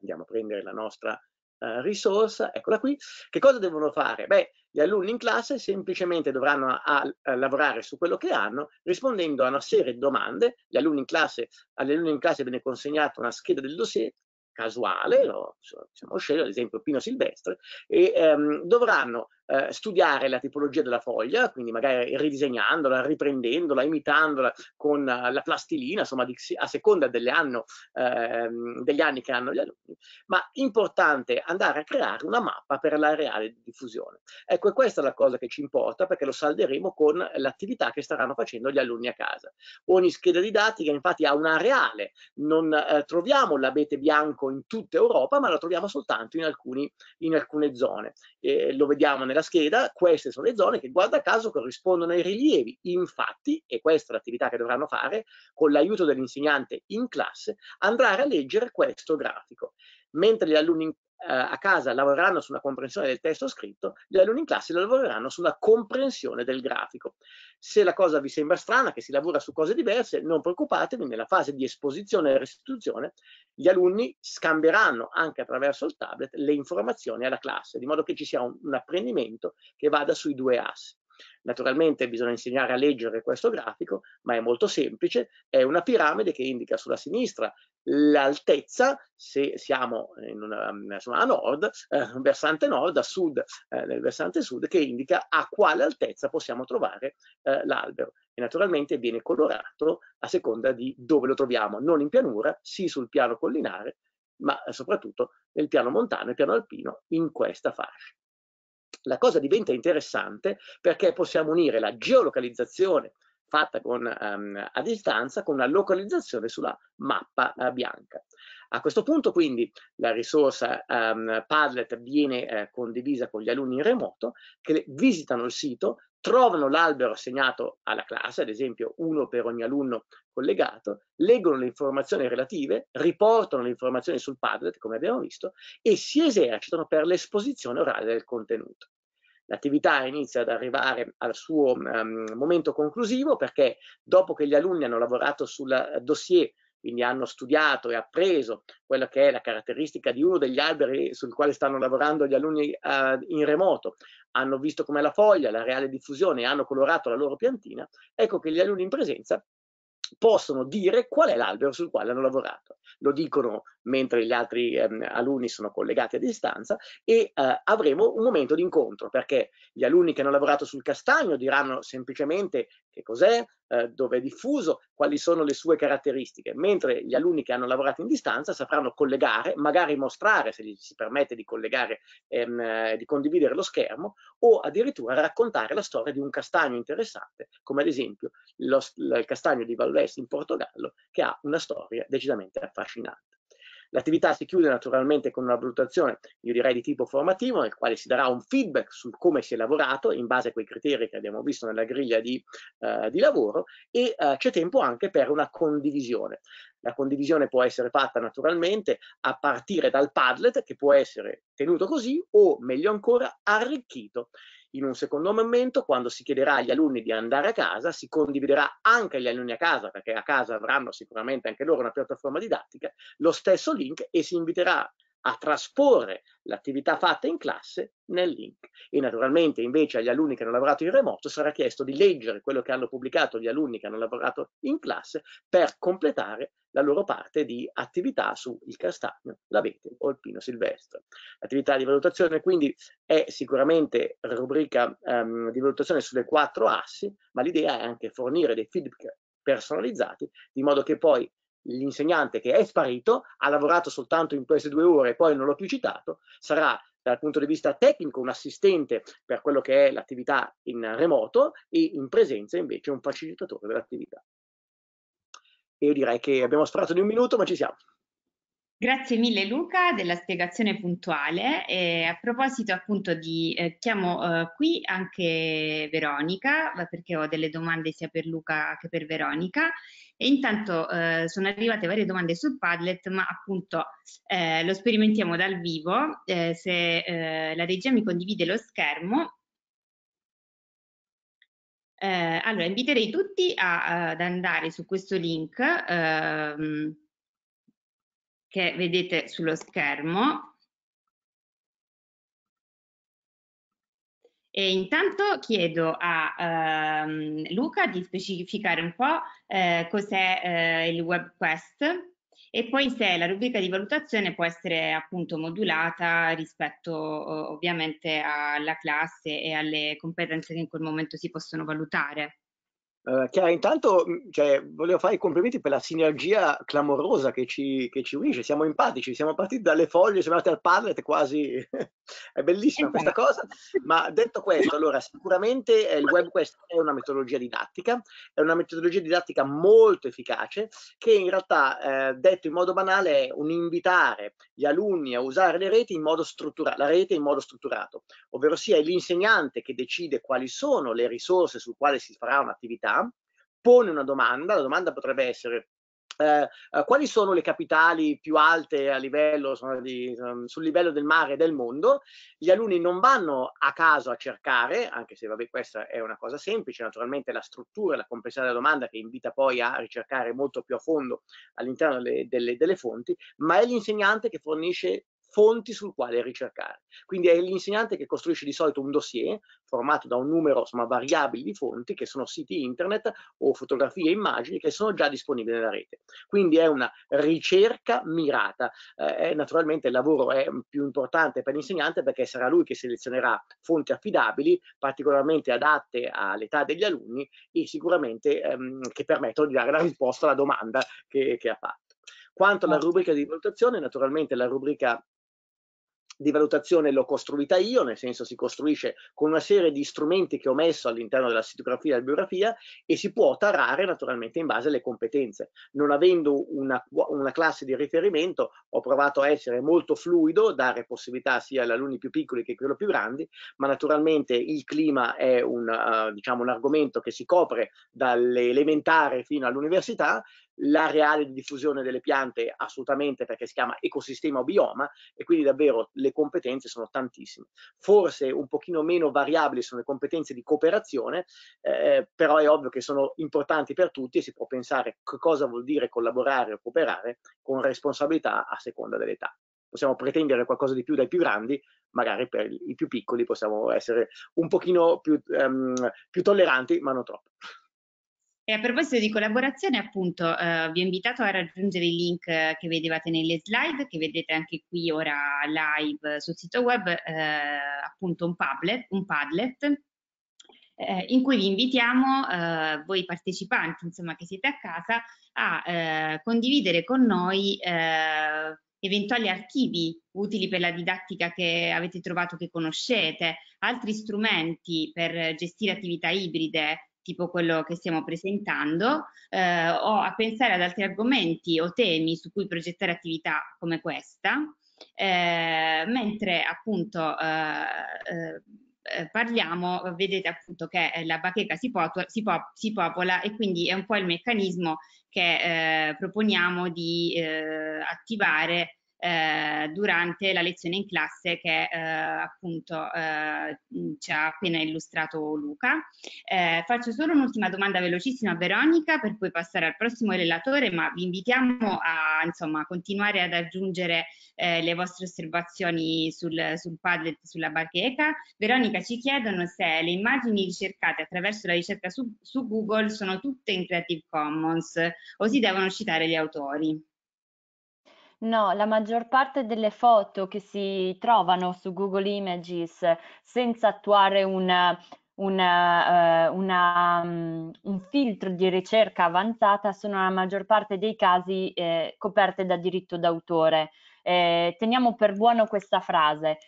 Speaker 1: Andiamo a prendere la nostra eh, risorsa, eccola qui, che cosa devono fare? Beh, gli alunni in classe semplicemente dovranno a, a lavorare su quello che hanno rispondendo a una serie di domande, gli alunni in classe, agli alunni in classe viene consegnata una scheda del dossier casuale, lo diciamo, scelgo ad esempio Pino Silvestre, e ehm, dovranno eh, studiare la tipologia della foglia, quindi magari ridisegnandola, riprendendola, imitandola con eh, la plastilina, insomma di, a seconda anno, ehm, degli anni che hanno gli alunni, ma importante andare a creare una mappa per l'areale di diffusione. Ecco, questa è la cosa che ci importa perché lo salderemo con l'attività che staranno facendo gli alunni a casa. Ogni scheda didattica infatti ha un areale, non eh, troviamo l'abete bianco in tutta Europa, ma lo troviamo soltanto in, alcuni, in alcune zone. Eh, lo vediamo nella nella scheda, queste sono le zone che guarda caso corrispondono ai rilievi. Infatti, e questa è l'attività che dovranno fare, con l'aiuto dell'insegnante in classe, andare a leggere questo grafico mentre gli alunni eh, a casa lavoreranno sulla comprensione del testo scritto, gli alunni in classe lavoreranno sulla comprensione del grafico. Se la cosa vi sembra strana, che si lavora su cose diverse, non preoccupatevi, nella fase di esposizione e restituzione gli alunni scambieranno anche attraverso il tablet le informazioni alla classe, di modo che ci sia un, un apprendimento che vada sui due assi. Naturalmente bisogna insegnare a leggere questo grafico, ma è molto semplice, è una piramide che indica sulla sinistra l'altezza, se siamo una, insomma, a nord, eh, versante nord, a sud, eh, nel versante sud, che indica a quale altezza possiamo trovare eh, l'albero. E naturalmente viene colorato a seconda di dove lo troviamo, non in pianura, sì sul piano collinare, ma soprattutto nel piano montano e piano alpino in questa fascia la cosa diventa interessante perché possiamo unire la geolocalizzazione fatta con, um, a distanza con la localizzazione sulla mappa uh, bianca. A questo punto quindi la risorsa um, Padlet viene eh, condivisa con gli alunni in remoto che visitano il sito, trovano l'albero assegnato alla classe, ad esempio uno per ogni alunno collegato, leggono le informazioni relative, riportano le informazioni sul Padlet, come abbiamo visto, e si esercitano per l'esposizione orale del contenuto. L'attività inizia ad arrivare al suo um, momento conclusivo perché dopo che gli alunni hanno lavorato sul eh, dossier quindi hanno studiato e appreso quella che è la caratteristica di uno degli alberi sul quale stanno lavorando gli alunni eh, in remoto, hanno visto com'è la foglia, la reale diffusione, hanno colorato la loro piantina, ecco che gli alunni in presenza possono dire qual è l'albero sul quale hanno lavorato lo dicono mentre gli altri ehm, alunni sono collegati a distanza e eh, avremo un momento di incontro perché gli alunni che hanno lavorato sul castagno diranno semplicemente che cos'è, eh, dove è diffuso, quali sono le sue caratteristiche, mentre gli alunni che hanno lavorato in distanza sapranno collegare, magari mostrare se gli si permette di collegare, ehm, di condividere lo schermo o addirittura raccontare la storia di un castagno interessante, come ad esempio lo, il castagno di Valvest in Portogallo che ha una storia decisamente affascinante affascinante. L'attività si chiude naturalmente con una valutazione, io direi di tipo formativo, nel quale si darà un feedback su come si è lavorato in base a quei criteri che abbiamo visto nella griglia di, eh, di lavoro e eh, c'è tempo anche per una condivisione. La condivisione può essere fatta naturalmente a partire dal Padlet che può essere tenuto così o meglio ancora arricchito in un secondo momento, quando si chiederà agli alunni di andare a casa, si condividerà anche agli alunni a casa, perché a casa avranno sicuramente anche loro una piattaforma didattica, lo stesso link e si inviterà a trasporre l'attività fatta in classe nel link. E naturalmente invece agli alunni che hanno lavorato in remoto sarà chiesto di leggere quello che hanno pubblicato gli alunni che hanno lavorato in classe per completare la loro parte di attività su il castagno, l'avete o il pino silvestro. L'attività di valutazione quindi è sicuramente rubrica um, di valutazione sulle quattro assi, ma l'idea è anche fornire dei feedback personalizzati, di modo che poi l'insegnante che è sparito, ha lavorato soltanto in queste due ore e poi non l'ho più citato, sarà dal punto di vista tecnico un assistente per quello che è l'attività in remoto e in presenza invece un facilitatore dell'attività. Io direi che abbiamo sforato di un minuto, ma ci siamo.
Speaker 2: Grazie mille Luca della spiegazione puntuale e a proposito appunto di eh, chiamo eh, qui anche Veronica perché ho delle domande sia per Luca che per Veronica e intanto eh, sono arrivate varie domande sul Padlet ma appunto eh, lo sperimentiamo dal vivo eh, se eh, la regia mi condivide lo schermo allora inviterei tutti a, ad andare su questo link ehm, che vedete sullo schermo. E intanto chiedo a ehm, Luca di specificare un po' eh, cos'è eh, il WebQuest e poi se la rubrica di valutazione può essere appunto modulata rispetto ovviamente alla classe e alle competenze che in quel momento si possono valutare.
Speaker 1: Eh, Chiara, intanto mm, cioè, volevo fare i complimenti per la sinergia clamorosa che ci, che ci unisce, siamo empatici, siamo partiti dalle foglie, siamo andati al padlet quasi, è bellissima questa esatto. cosa, ma detto questo, allora sicuramente il WebQuest è una metodologia didattica, è una metodologia didattica molto efficace che in realtà, eh, detto in modo banale, è un invitare gli alunni a usare le reti in modo strutturato, la rete in modo strutturato, ovvero sia l'insegnante che decide quali sono le risorse sul quale si farà un'attività, pone una domanda, la domanda potrebbe essere eh, eh, quali sono le capitali più alte a livello, di, ehm, sul livello del mare del mondo. Gli alunni non vanno a caso a cercare, anche se vabbè, questa è una cosa semplice, naturalmente la struttura e la complessità della domanda che invita poi a ricercare molto più a fondo all'interno delle, delle, delle fonti, ma è l'insegnante che fornisce fonti sul quale ricercare. Quindi è l'insegnante che costruisce di solito un dossier formato da un numero insomma, variabile di fonti che sono siti internet o fotografie e immagini che sono già disponibili nella rete. Quindi è una ricerca mirata. Eh, eh, naturalmente il lavoro è più importante per l'insegnante perché sarà lui che selezionerà fonti affidabili, particolarmente adatte all'età degli alunni e sicuramente ehm, che permettono di dare la risposta alla domanda che, che ha fatto. Quanto alla certo. rubrica di valutazione, naturalmente la rubrica di valutazione l'ho costruita io, nel senso si costruisce con una serie di strumenti che ho messo all'interno della sitografia e della biografia e si può tarare naturalmente in base alle competenze. Non avendo una, una classe di riferimento ho provato a essere molto fluido, dare possibilità sia agli alunni più piccoli che a quelli più grandi, ma naturalmente il clima è un, uh, diciamo, un argomento che si copre dall'elementare fino all'università l'areale di diffusione delle piante assolutamente perché si chiama ecosistema o bioma e quindi davvero le competenze sono tantissime. Forse un pochino meno variabili sono le competenze di cooperazione, eh, però è ovvio che sono importanti per tutti e si può pensare che cosa vuol dire collaborare o cooperare con responsabilità a seconda dell'età. Possiamo pretendere qualcosa di più dai più grandi, magari per i più piccoli possiamo essere un pochino più, ehm, più tolleranti, ma non troppo.
Speaker 2: E a proposito di collaborazione, appunto, eh, vi ho invitato a raggiungere il link eh, che vedevate nelle slide, che vedete anche qui ora live sul sito web, eh, appunto un Padlet, un padlet eh, in cui vi invitiamo, eh, voi partecipanti, insomma, che siete a casa, a eh, condividere con noi eventuali archivi utili per la didattica che avete trovato che conoscete, altri strumenti per gestire attività ibride, tipo quello che stiamo presentando, eh, o a pensare ad altri argomenti o temi su cui progettare attività come questa, eh, mentre appunto eh, eh, eh, parliamo, vedete appunto che la bacheca si, popola, si, pop, si popola e quindi è un po' il meccanismo che proponiamo di attivare eh, durante la lezione in classe che eh, appunto eh, ci ha appena illustrato Luca. Eh, faccio solo un'ultima domanda velocissima a Veronica per poi passare al prossimo relatore, ma vi invitiamo a insomma, continuare ad aggiungere eh, le vostre osservazioni sul, sul Padlet, sulla bacheca. Veronica ci chiedono se le immagini ricercate attraverso la ricerca su, su Google sono tutte in Creative Commons o si devono citare gli autori.
Speaker 3: No, la maggior parte delle foto che si trovano su Google Images senza attuare un una, eh, una, um, un filtro di ricerca avanzata sono nella maggior parte dei casi eh, coperte da diritto d'autore. Eh, teniamo per buono questa frase.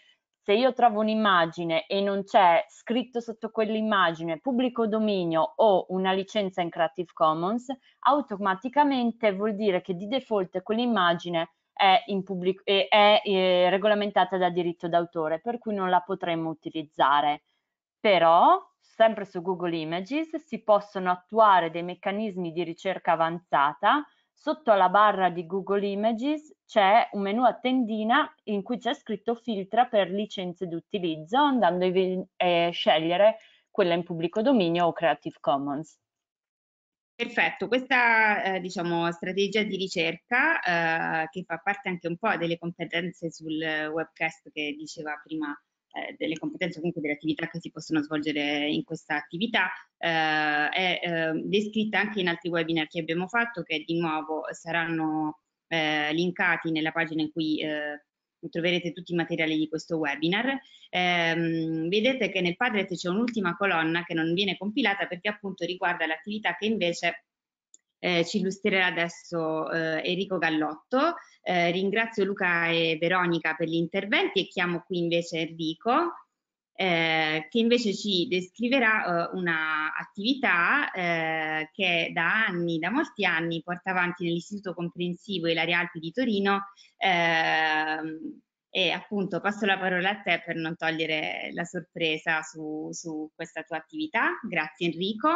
Speaker 3: Se io trovo un'immagine e non c'è scritto sotto quell'immagine pubblico dominio o una licenza in Creative Commons, automaticamente vuol dire che di default quell'immagine è, pubblico, è, è eh, regolamentata da diritto d'autore, per cui non la potremmo utilizzare. Però, sempre su Google Images, si possono attuare dei meccanismi di ricerca avanzata. Sotto alla barra di Google Images c'è un menu a tendina in cui c'è scritto filtra per licenze d'utilizzo, andando
Speaker 2: a eh, scegliere quella in pubblico dominio o Creative Commons. Perfetto, questa eh, diciamo, strategia di ricerca eh, che fa parte anche un po' delle competenze sul webcast che diceva prima, eh, delle competenze comunque delle attività che si possono svolgere in questa attività, eh, è ehm, descritta anche in altri webinar che abbiamo fatto che di nuovo saranno eh, linkati nella pagina in cui eh, troverete tutti i materiali di questo webinar, ehm, vedete che nel Padlet c'è un'ultima colonna che non viene compilata perché appunto riguarda l'attività che invece eh, ci illustrerà adesso eh, Enrico Gallotto. Eh, ringrazio Luca e Veronica per gli interventi e chiamo qui invece Enrico eh, che invece ci descriverà eh, un'attività eh, che da anni, da molti anni, porta avanti nell'Istituto Comprensivo Ilaria Alpi di Torino ehm, e appunto passo la parola a te per non togliere la sorpresa su, su questa tua attività. Grazie Enrico.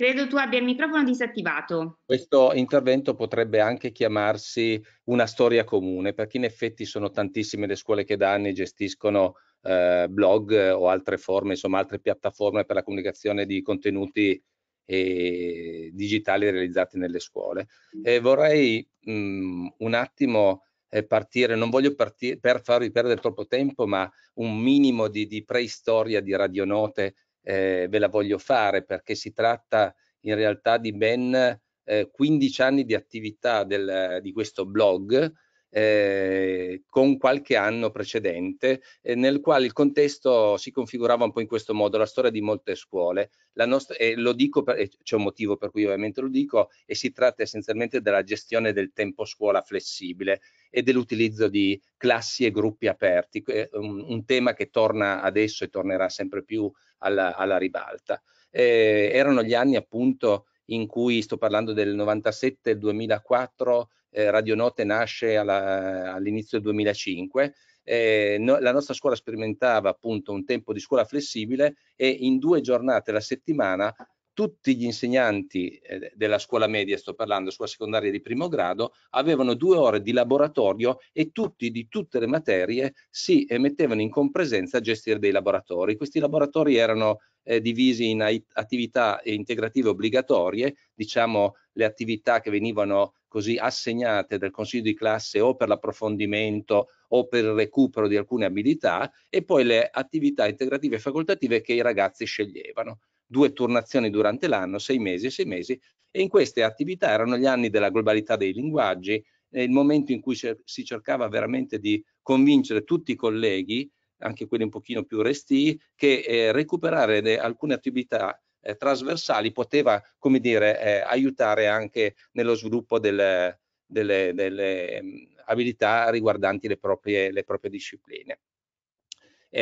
Speaker 2: Credo tu abbia il microfono disattivato.
Speaker 4: Questo intervento potrebbe anche chiamarsi una storia comune, perché in effetti sono tantissime le scuole che da anni gestiscono eh, blog o altre forme, insomma altre piattaforme per la comunicazione di contenuti eh, digitali realizzati nelle scuole. E vorrei mh, mm, un attimo eh, partire, non voglio partire per farvi perdere troppo tempo, ma un minimo di, di preistoria di radionote eh, ve la voglio fare perché si tratta in realtà di ben eh, 15 anni di attività del, di questo blog eh, con qualche anno precedente, eh, nel quale il contesto si configurava un po' in questo modo, la storia di molte scuole. Nostra, eh, lo dico, per, c'è un motivo per cui ovviamente lo dico, e si tratta essenzialmente della gestione del tempo scuola flessibile e dell'utilizzo di classi e gruppi aperti, eh, un, un, tema che torna adesso e tornerà sempre più alla, alla ribalta. Eh, erano gli anni appunto in cui sto parlando del 97 2004, eh, Note nasce alla, all'inizio del 2005. Eh, no, la nostra scuola sperimentava appunto un tempo di scuola flessibile e in due giornate alla settimana tutti gli insegnanti eh, della scuola media, sto parlando, scuola secondaria di primo grado, avevano due ore di laboratorio e tutti di tutte le materie si mettevano in compresenza a gestire dei laboratori. Questi laboratori erano eh, divisi in attività integrative obbligatorie, diciamo le attività che venivano così assegnate dal consiglio di classe o per l'approfondimento o per il recupero di alcune abilità e poi le attività integrative facoltative che i ragazzi sceglievano due turnazioni durante l'anno, sei mesi e sei mesi, e in queste attività erano gli anni della globalità dei linguaggi, eh, il momento in cui si cercava veramente di convincere tutti i colleghi, anche quelli un pochino più restii, che eh, recuperare de, alcune attività eh, trasversali poteva, come dire, eh, aiutare anche nello sviluppo del, delle, delle mh, abilità riguardanti le proprie, le proprie discipline.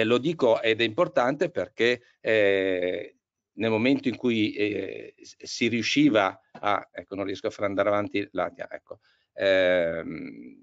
Speaker 4: lo dico ed è importante perché eh, nel momento in cui eh, si riusciva a, ecco non riesco a far andare avanti la, ecco, ehm,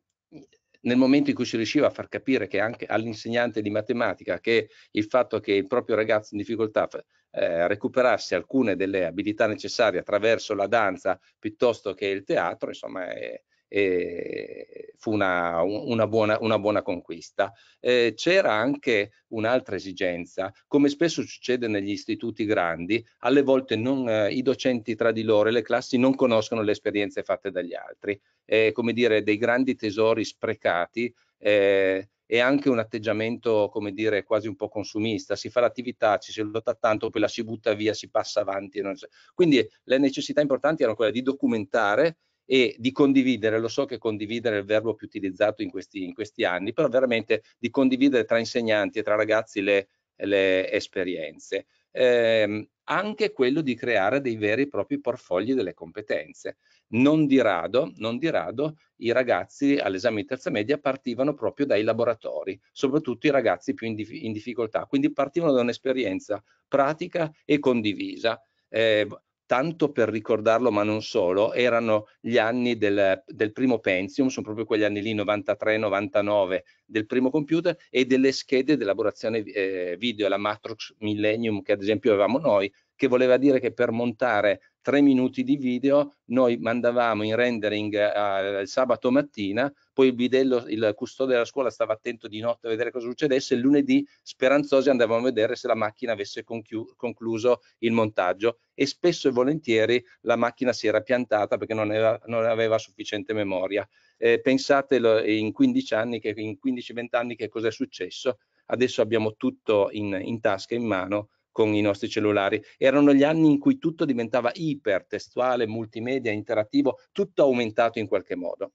Speaker 4: nel momento in cui si riusciva a far capire che anche all'insegnante di matematica che il fatto che il proprio ragazzo in difficoltà eh, recuperasse alcune delle abilità necessarie attraverso la danza piuttosto che il teatro, insomma, è, e fu una, una, buona, una buona, conquista. Eh, c'era anche un'altra esigenza, come spesso succede negli istituti grandi, alle volte non, eh, i docenti tra di loro e le classi non conoscono le esperienze fatte dagli altri, eh, come dire dei grandi tesori sprecati eh, e anche un atteggiamento, come dire, quasi un po' consumista. Si fa l'attività, ci si lotta tanto, poi la si butta via, si passa avanti. Si... Quindi le necessità importanti erano quelle di documentare e di condividere, lo so che condividere è il verbo più utilizzato in questi, in questi anni, però veramente di condividere tra insegnanti e tra ragazzi le, le esperienze. Eh, anche quello di creare dei veri e propri portfogli delle competenze. Non di rado, non di rado i ragazzi all'esame di terza media partivano proprio dai laboratori, soprattutto i ragazzi più in, dif in difficoltà, quindi partivano da un'esperienza pratica e condivisa. Eh, tanto per ricordarlo ma non solo, erano gli anni del, del primo Pentium, sono proprio quegli anni lì 93-99 del primo computer e delle schede di elaborazione eh, video, la Matrox Millennium che ad esempio avevamo noi, che voleva dire che per montare tre minuti di video noi mandavamo in rendering eh, eh il sabato mattina, poi il bidello, il custode della scuola stava attento di notte a vedere cosa succedesse, e lunedì speranzosi andavamo a vedere se la macchina avesse concluso il montaggio e spesso e volentieri la macchina si era piantata perché non aveva, non aveva sufficiente memoria. Eh, pensate in 15 anni, che, in 15-20 anni che cosa è successo, adesso abbiamo tutto in, in tasca, in mano con i nostri cellulari. Erano gli anni in cui tutto diventava ipertestuale, multimedia, interattivo, tutto aumentato in qualche modo.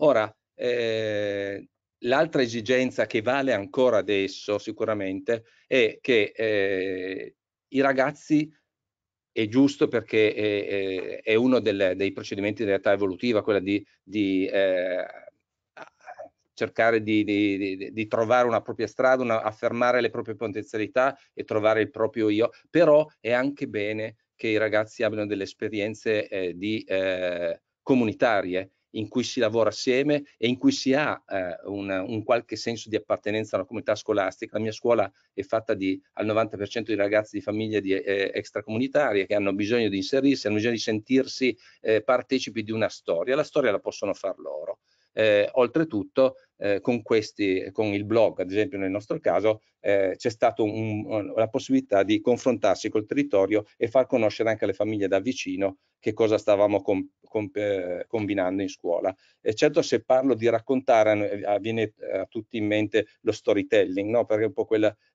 Speaker 4: Ora, eh, l'altra esigenza che vale ancora adesso sicuramente è che eh, i ragazzi è giusto perché è, è, uno del, dei procedimenti di realtà evolutiva, quella di, di eh, cercare di, di, di trovare una propria strada, una, affermare le proprie potenzialità e trovare il proprio io, però è anche bene che i ragazzi abbiano delle esperienze eh, di, eh, comunitarie in cui si lavora assieme e in cui si ha eh, un, un, qualche senso di appartenenza a una comunità scolastica. La mia scuola è fatta di, al 90% di ragazzi di famiglie di, eh, extracomunitarie che hanno bisogno di inserirsi, hanno bisogno di sentirsi eh, partecipi di una storia. La storia la possono far loro. Eh, oltretutto eh, con, questi, con il blog, ad esempio nel nostro caso, eh, c'è stata la possibilità di confrontarsi col territorio e far conoscere anche alle famiglie da vicino che cosa stavamo com, com, eh, combinando in scuola. E certo se parlo di raccontare eh, viene eh, a tutti in mente lo storytelling, no? perché è un po'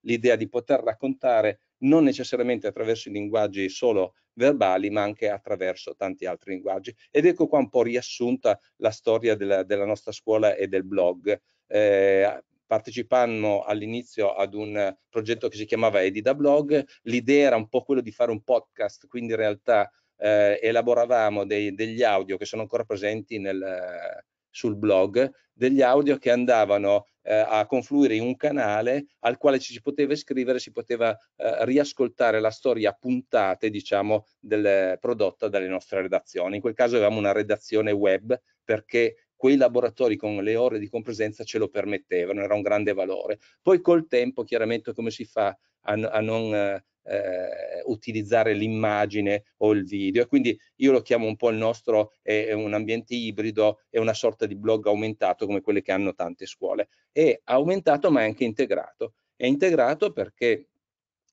Speaker 4: l'idea di poter raccontare non necessariamente attraverso i linguaggi solo verbali, ma anche attraverso tanti altri linguaggi. Ed ecco qua un po' riassunta la storia della, della nostra scuola e del blog. Eh, partecipammo all'inizio ad un progetto che si chiamava Edida Blog, l'idea era un po' quello di fare un podcast, quindi in realtà eh, elaboravamo dei, degli audio che sono ancora presenti nel, sul blog, degli audio che andavano eh, a confluire in un canale al quale ci si poteva iscrivere, si poteva eh, riascoltare la storia a puntate, diciamo, del, prodotta dalle nostre redazioni. In quel caso avevamo una redazione web perché quei laboratori con le ore di compresenza ce lo permettevano, era un grande valore. Poi col tempo, chiaramente, come si fa a, a non eh, eh, utilizzare l'immagine o il video? E quindi io lo chiamo un po' il nostro, è, è un ambiente ibrido, è una sorta di blog aumentato come quelle che hanno tante scuole. È aumentato ma è anche integrato. È integrato perché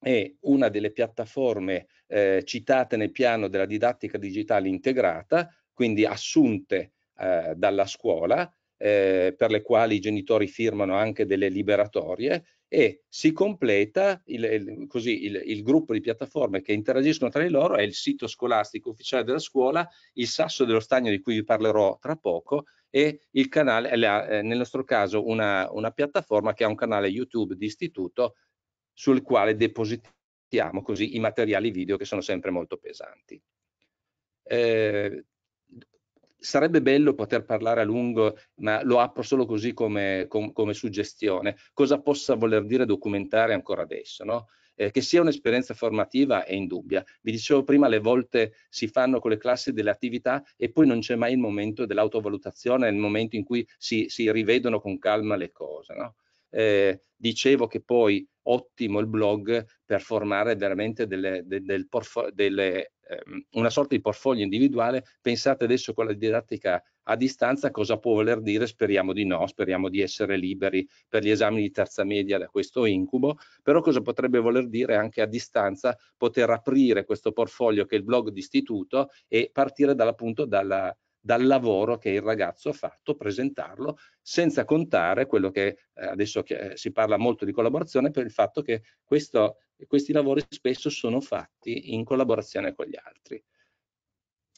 Speaker 4: è una delle piattaforme eh, citate nel piano della didattica digitale integrata, quindi assunte eh, dalla scuola, eh, per le quali i genitori firmano anche delle liberatorie e si completa il, il così il, il, gruppo di piattaforme che interagiscono tra di loro è il sito scolastico ufficiale della scuola, il sasso dello stagno di cui vi parlerò tra poco e il canale, la, eh, nel nostro caso una, una piattaforma che ha un canale YouTube di istituto sul quale depositiamo così i materiali video che sono sempre molto pesanti. Eh, sarebbe bello poter parlare a lungo, ma lo apro solo così come, com, come suggestione, cosa possa voler dire documentare ancora adesso, no? Eh, che sia un'esperienza formativa è indubbia. Vi dicevo prima, alle volte si fanno con le classi delle attività e poi non c'è mai il momento dell'autovalutazione, il momento in cui si, si rivedono con calma le cose. No? Eh, dicevo che poi ottimo il blog per formare veramente delle, de, del delle, ehm, una sorta di portfolio individuale. Pensate adesso con la didattica a distanza cosa può voler dire, speriamo di no, speriamo di essere liberi per gli esami di terza media da questo incubo, però cosa potrebbe voler dire anche a distanza poter aprire questo portfolio che è il blog d'istituto e partire dall'appunto dalla dal lavoro che il ragazzo ha fatto, presentarlo, senza contare quello che eh, adesso che, eh, si parla molto di collaborazione per il fatto che questo, questi lavori spesso sono fatti in collaborazione con gli altri.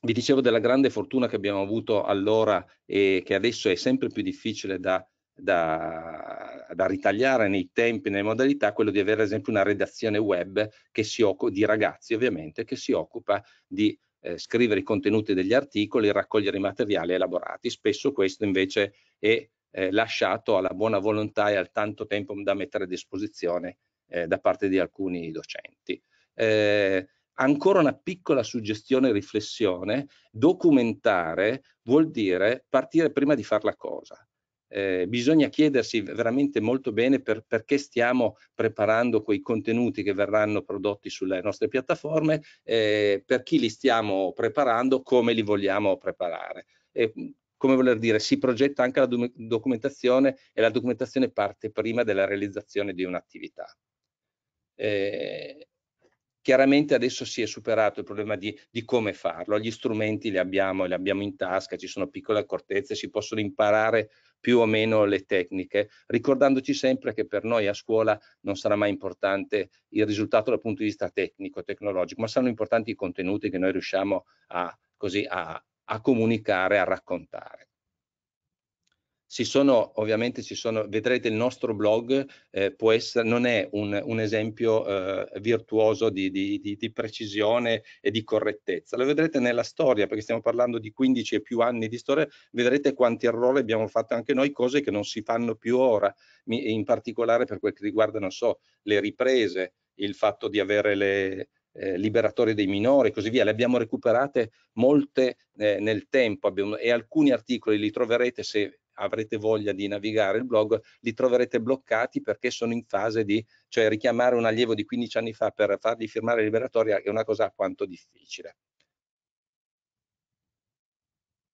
Speaker 4: Vi dicevo della grande fortuna che abbiamo avuto allora e che adesso è sempre più difficile da, da, da, ritagliare nei tempi, nelle modalità, quello di avere ad esempio una redazione web che si occupa, di ragazzi ovviamente, che si occupa di eh, scrivere i contenuti degli articoli, raccogliere i materiali elaborati. Spesso questo invece è eh, lasciato alla buona volontà e al tanto tempo da mettere a disposizione eh, da parte di alcuni docenti. Eh, ancora una piccola suggestione e riflessione, documentare vuol dire partire prima di fare la cosa eh, bisogna chiedersi veramente molto bene per, perché stiamo preparando quei contenuti che verranno prodotti sulle nostre piattaforme, eh, per chi li stiamo preparando, come li vogliamo preparare. E, come voler dire, si progetta anche la documentazione e la documentazione parte prima della realizzazione di un'attività. Eh, chiaramente adesso si è superato il problema di, di, come farlo, gli strumenti li abbiamo, li abbiamo in tasca, ci sono piccole accortezze, si possono imparare più o meno le tecniche, ricordandoci sempre che per noi a scuola non sarà mai importante il risultato dal punto di vista tecnico, tecnologico, ma saranno importanti i contenuti che noi riusciamo a, così, a, a comunicare, a raccontare si sono, ovviamente si sono, vedrete il nostro blog eh, può essere, non è un, un esempio eh, virtuoso di, di, di, di, precisione e di correttezza, lo vedrete nella storia perché stiamo parlando di 15 e più anni di storia, vedrete quanti errori abbiamo fatto anche noi, cose che non si fanno più ora, Mi, in particolare per quel che riguarda, non so, le riprese, il fatto di avere le, eh, liberatori dei minori e così via, le abbiamo recuperate molte eh, nel tempo abbiamo, e alcuni articoli li troverete se avrete voglia di navigare il blog, li troverete bloccati perché sono in fase di, cioè richiamare un allievo di 15 anni fa per fargli firmare liberatoria è una cosa alquanto difficile.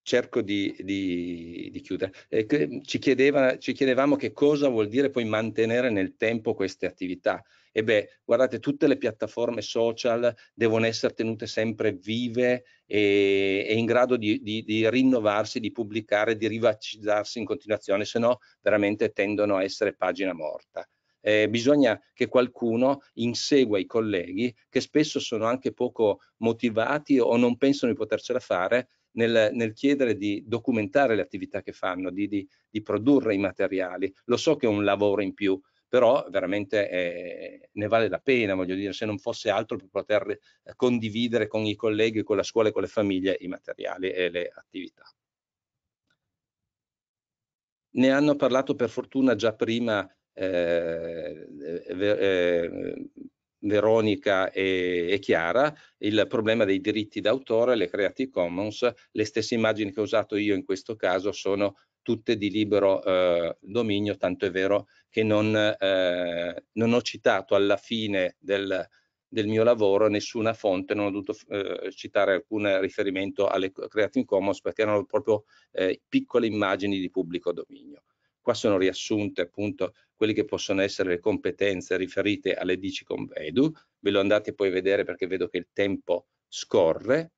Speaker 4: Cerco di, di, di chiudere. Eh, ci, chiedeva, ci chiedevamo che cosa vuol dire poi mantenere nel tempo queste attività. E beh, guardate, tutte le piattaforme social devono essere tenute sempre vive e, e in grado di, di, di, rinnovarsi, di pubblicare, di rivacizzarsi in continuazione, se no veramente tendono a essere pagina morta. Eh, bisogna che qualcuno insegua i colleghi che spesso sono anche poco motivati o non pensano di potercela fare nel, nel, chiedere di documentare le attività che fanno, di, di, di, produrre i materiali. Lo so che è un lavoro in più, però veramente eh, ne vale la pena, voglio dire, se non fosse altro per poter eh, condividere con i colleghi, con la scuola e con le famiglie i materiali e le attività. Ne hanno parlato per fortuna già prima eh, eh, Veronica e, e, Chiara, il problema dei diritti d'autore, le Creative Commons, le stesse immagini che ho usato io in questo caso sono tutte di libero eh, dominio, tanto è vero che non, eh, non ho citato alla fine del, del, mio lavoro nessuna fonte, non ho dovuto eh, citare alcun riferimento alle Creative Commons perché erano proprio eh, piccole immagini di pubblico dominio. Qua sono riassunte appunto quelle che possono essere le competenze riferite alle DICI Vedu, ve lo andate poi a vedere perché vedo che il tempo scorre,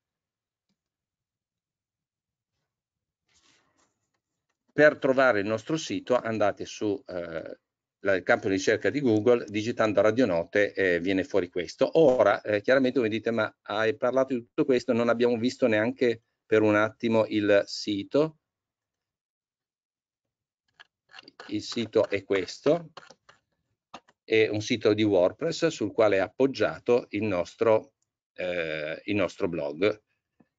Speaker 4: per trovare il nostro sito andate su eh, il campo di ricerca di Google, digitando Radionote eh, viene fuori questo. Ora, eh, chiaramente voi dite, ma hai parlato di tutto questo, non abbiamo visto neanche per un attimo il sito. Il sito è questo, è un sito di WordPress sul quale è appoggiato il nostro, eh, il nostro blog.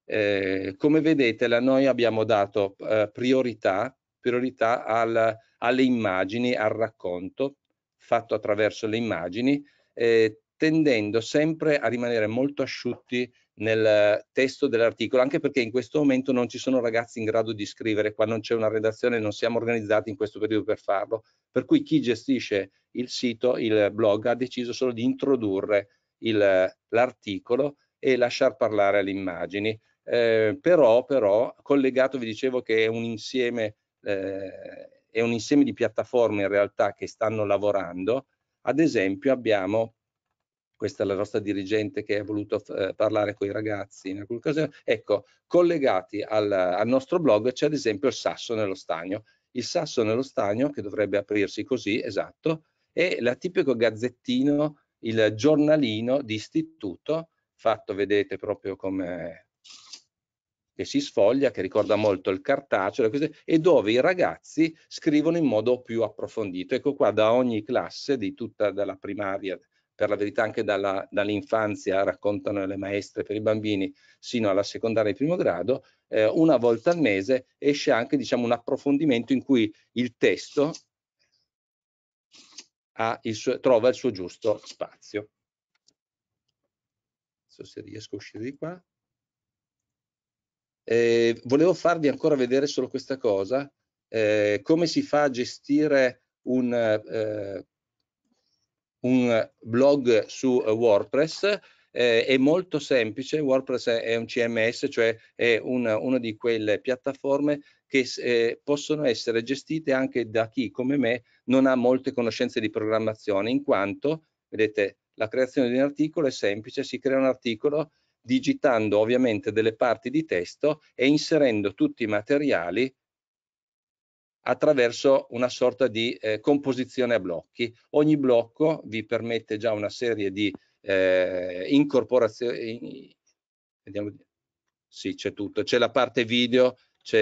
Speaker 4: Eh, come vedete, la, noi abbiamo dato eh, priorità priorità al, alle immagini, al racconto fatto attraverso le immagini, eh, tendendo sempre a rimanere molto asciutti nel testo dell'articolo, anche perché in questo momento non ci sono ragazzi in grado di scrivere, qua non c'è una redazione, non siamo organizzati in questo periodo per farlo, per cui chi gestisce il sito, il blog, ha deciso solo di introdurre l'articolo e lasciar parlare le immagini. Eh, però, però, collegato vi dicevo che è un insieme eh, è un insieme di piattaforme in realtà che stanno lavorando. Ad esempio abbiamo, questa è la nostra dirigente che ha voluto eh, parlare con i ragazzi, in ecco, collegati al, al nostro blog c'è ad esempio il sasso nello stagno. Il sasso nello stagno che dovrebbe aprirsi così, esatto, è la tipico gazzettino, il giornalino di istituto fatto, vedete, proprio come che si sfoglia, che ricorda molto il cartaceo e dove i ragazzi scrivono in modo più approfondito. Ecco qua da ogni classe, di tutta dalla primaria, per la verità anche dall'infanzia raccontano le maestre per i bambini sino alla secondaria di primo grado, eh, una volta al mese esce anche diciamo, un approfondimento in cui il testo il suo, trova il suo giusto spazio. Non so se riesco a uscire di qua. Eh, volevo farvi ancora vedere solo questa cosa, eh, come si fa a gestire un, eh, un blog su WordPress. Eh, è molto semplice, WordPress è, un CMS, cioè è una, una di quelle piattaforme che eh, possono essere gestite anche da chi come me non ha molte conoscenze di programmazione in quanto vedete la creazione di un articolo è semplice si crea un articolo digitando ovviamente delle parti di testo e inserendo tutti i materiali attraverso una sorta di eh, composizione a blocchi. Ogni blocco vi permette già una serie di eh, incorporazioni, vediamo, sì c'è tutto, c'è la parte video, c'è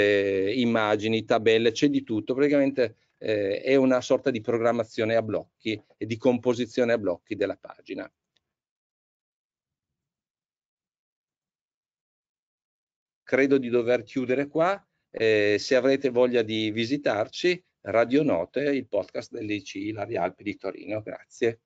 Speaker 4: immagini, tabelle, c'è di tutto, praticamente eh, è una sorta di programmazione a blocchi e di composizione a blocchi della pagina. credo di dover chiudere qua. Eh, se avrete voglia di visitarci, Radio Note, il podcast dell'ICI Ilari Alpi di Torino. Grazie.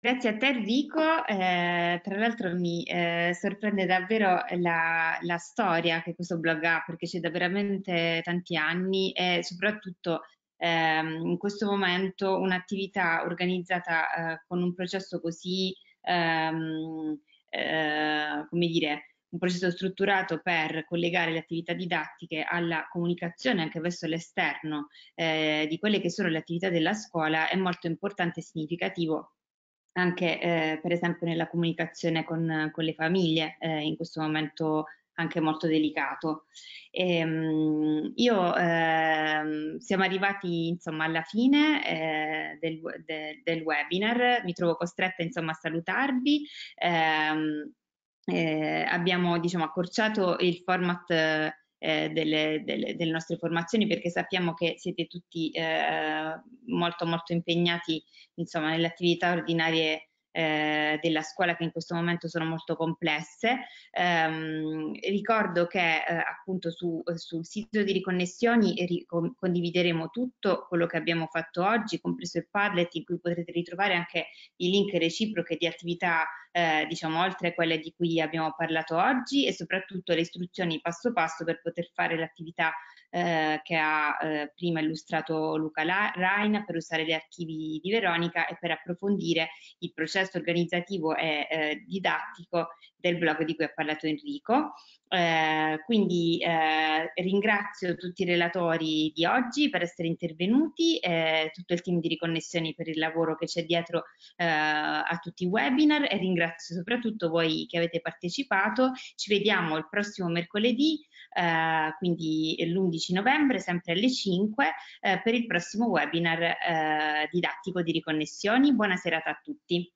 Speaker 2: Grazie a te Enrico, eh, tra l'altro mi eh, sorprende davvero la, la, storia che questo blog ha perché c'è da veramente tanti anni e soprattutto ehm, in questo momento un'attività organizzata eh, con un processo così, ehm, eh, come dire, un progetto strutturato per collegare le attività didattiche alla comunicazione anche verso l'esterno eh, di quelle che sono le attività della scuola è molto importante e significativo anche eh, per esempio nella comunicazione con, con le famiglie eh, in questo momento anche molto delicato. E, ehm, io eh, siamo arrivati insomma alla fine eh, del, de, del, webinar, mi trovo costretta insomma a salutarvi. Eh, eh, abbiamo diciamo, accorciato il format eh, delle, delle, delle, nostre formazioni perché sappiamo che siete tutti eh, molto molto impegnati insomma, nelle attività ordinarie eh, della scuola che in questo momento sono molto complesse. Ehm, ricordo che eh, appunto su, sul sito di riconnessioni condivideremo tutto quello che abbiamo fatto oggi, compreso il Padlet in cui potrete ritrovare anche i link reciproche di attività eh, diciamo oltre a quelle di cui abbiamo parlato oggi e soprattutto le istruzioni passo passo per poter fare l'attività eh, che ha eh, prima illustrato Luca Raina per usare gli archivi di Veronica e per approfondire il processo organizzativo e eh, didattico del blog di cui ha parlato Enrico. Eh, quindi eh, ringrazio tutti i relatori di oggi per essere intervenuti, eh, tutto il team di riconnessioni per il lavoro che c'è dietro eh, a tutti i webinar e ringrazio soprattutto voi che avete partecipato. Ci vediamo il prossimo mercoledì eh, quindi l'11 novembre sempre alle 5 eh, per il prossimo webinar eh, didattico di riconnessioni. Buona serata a tutti.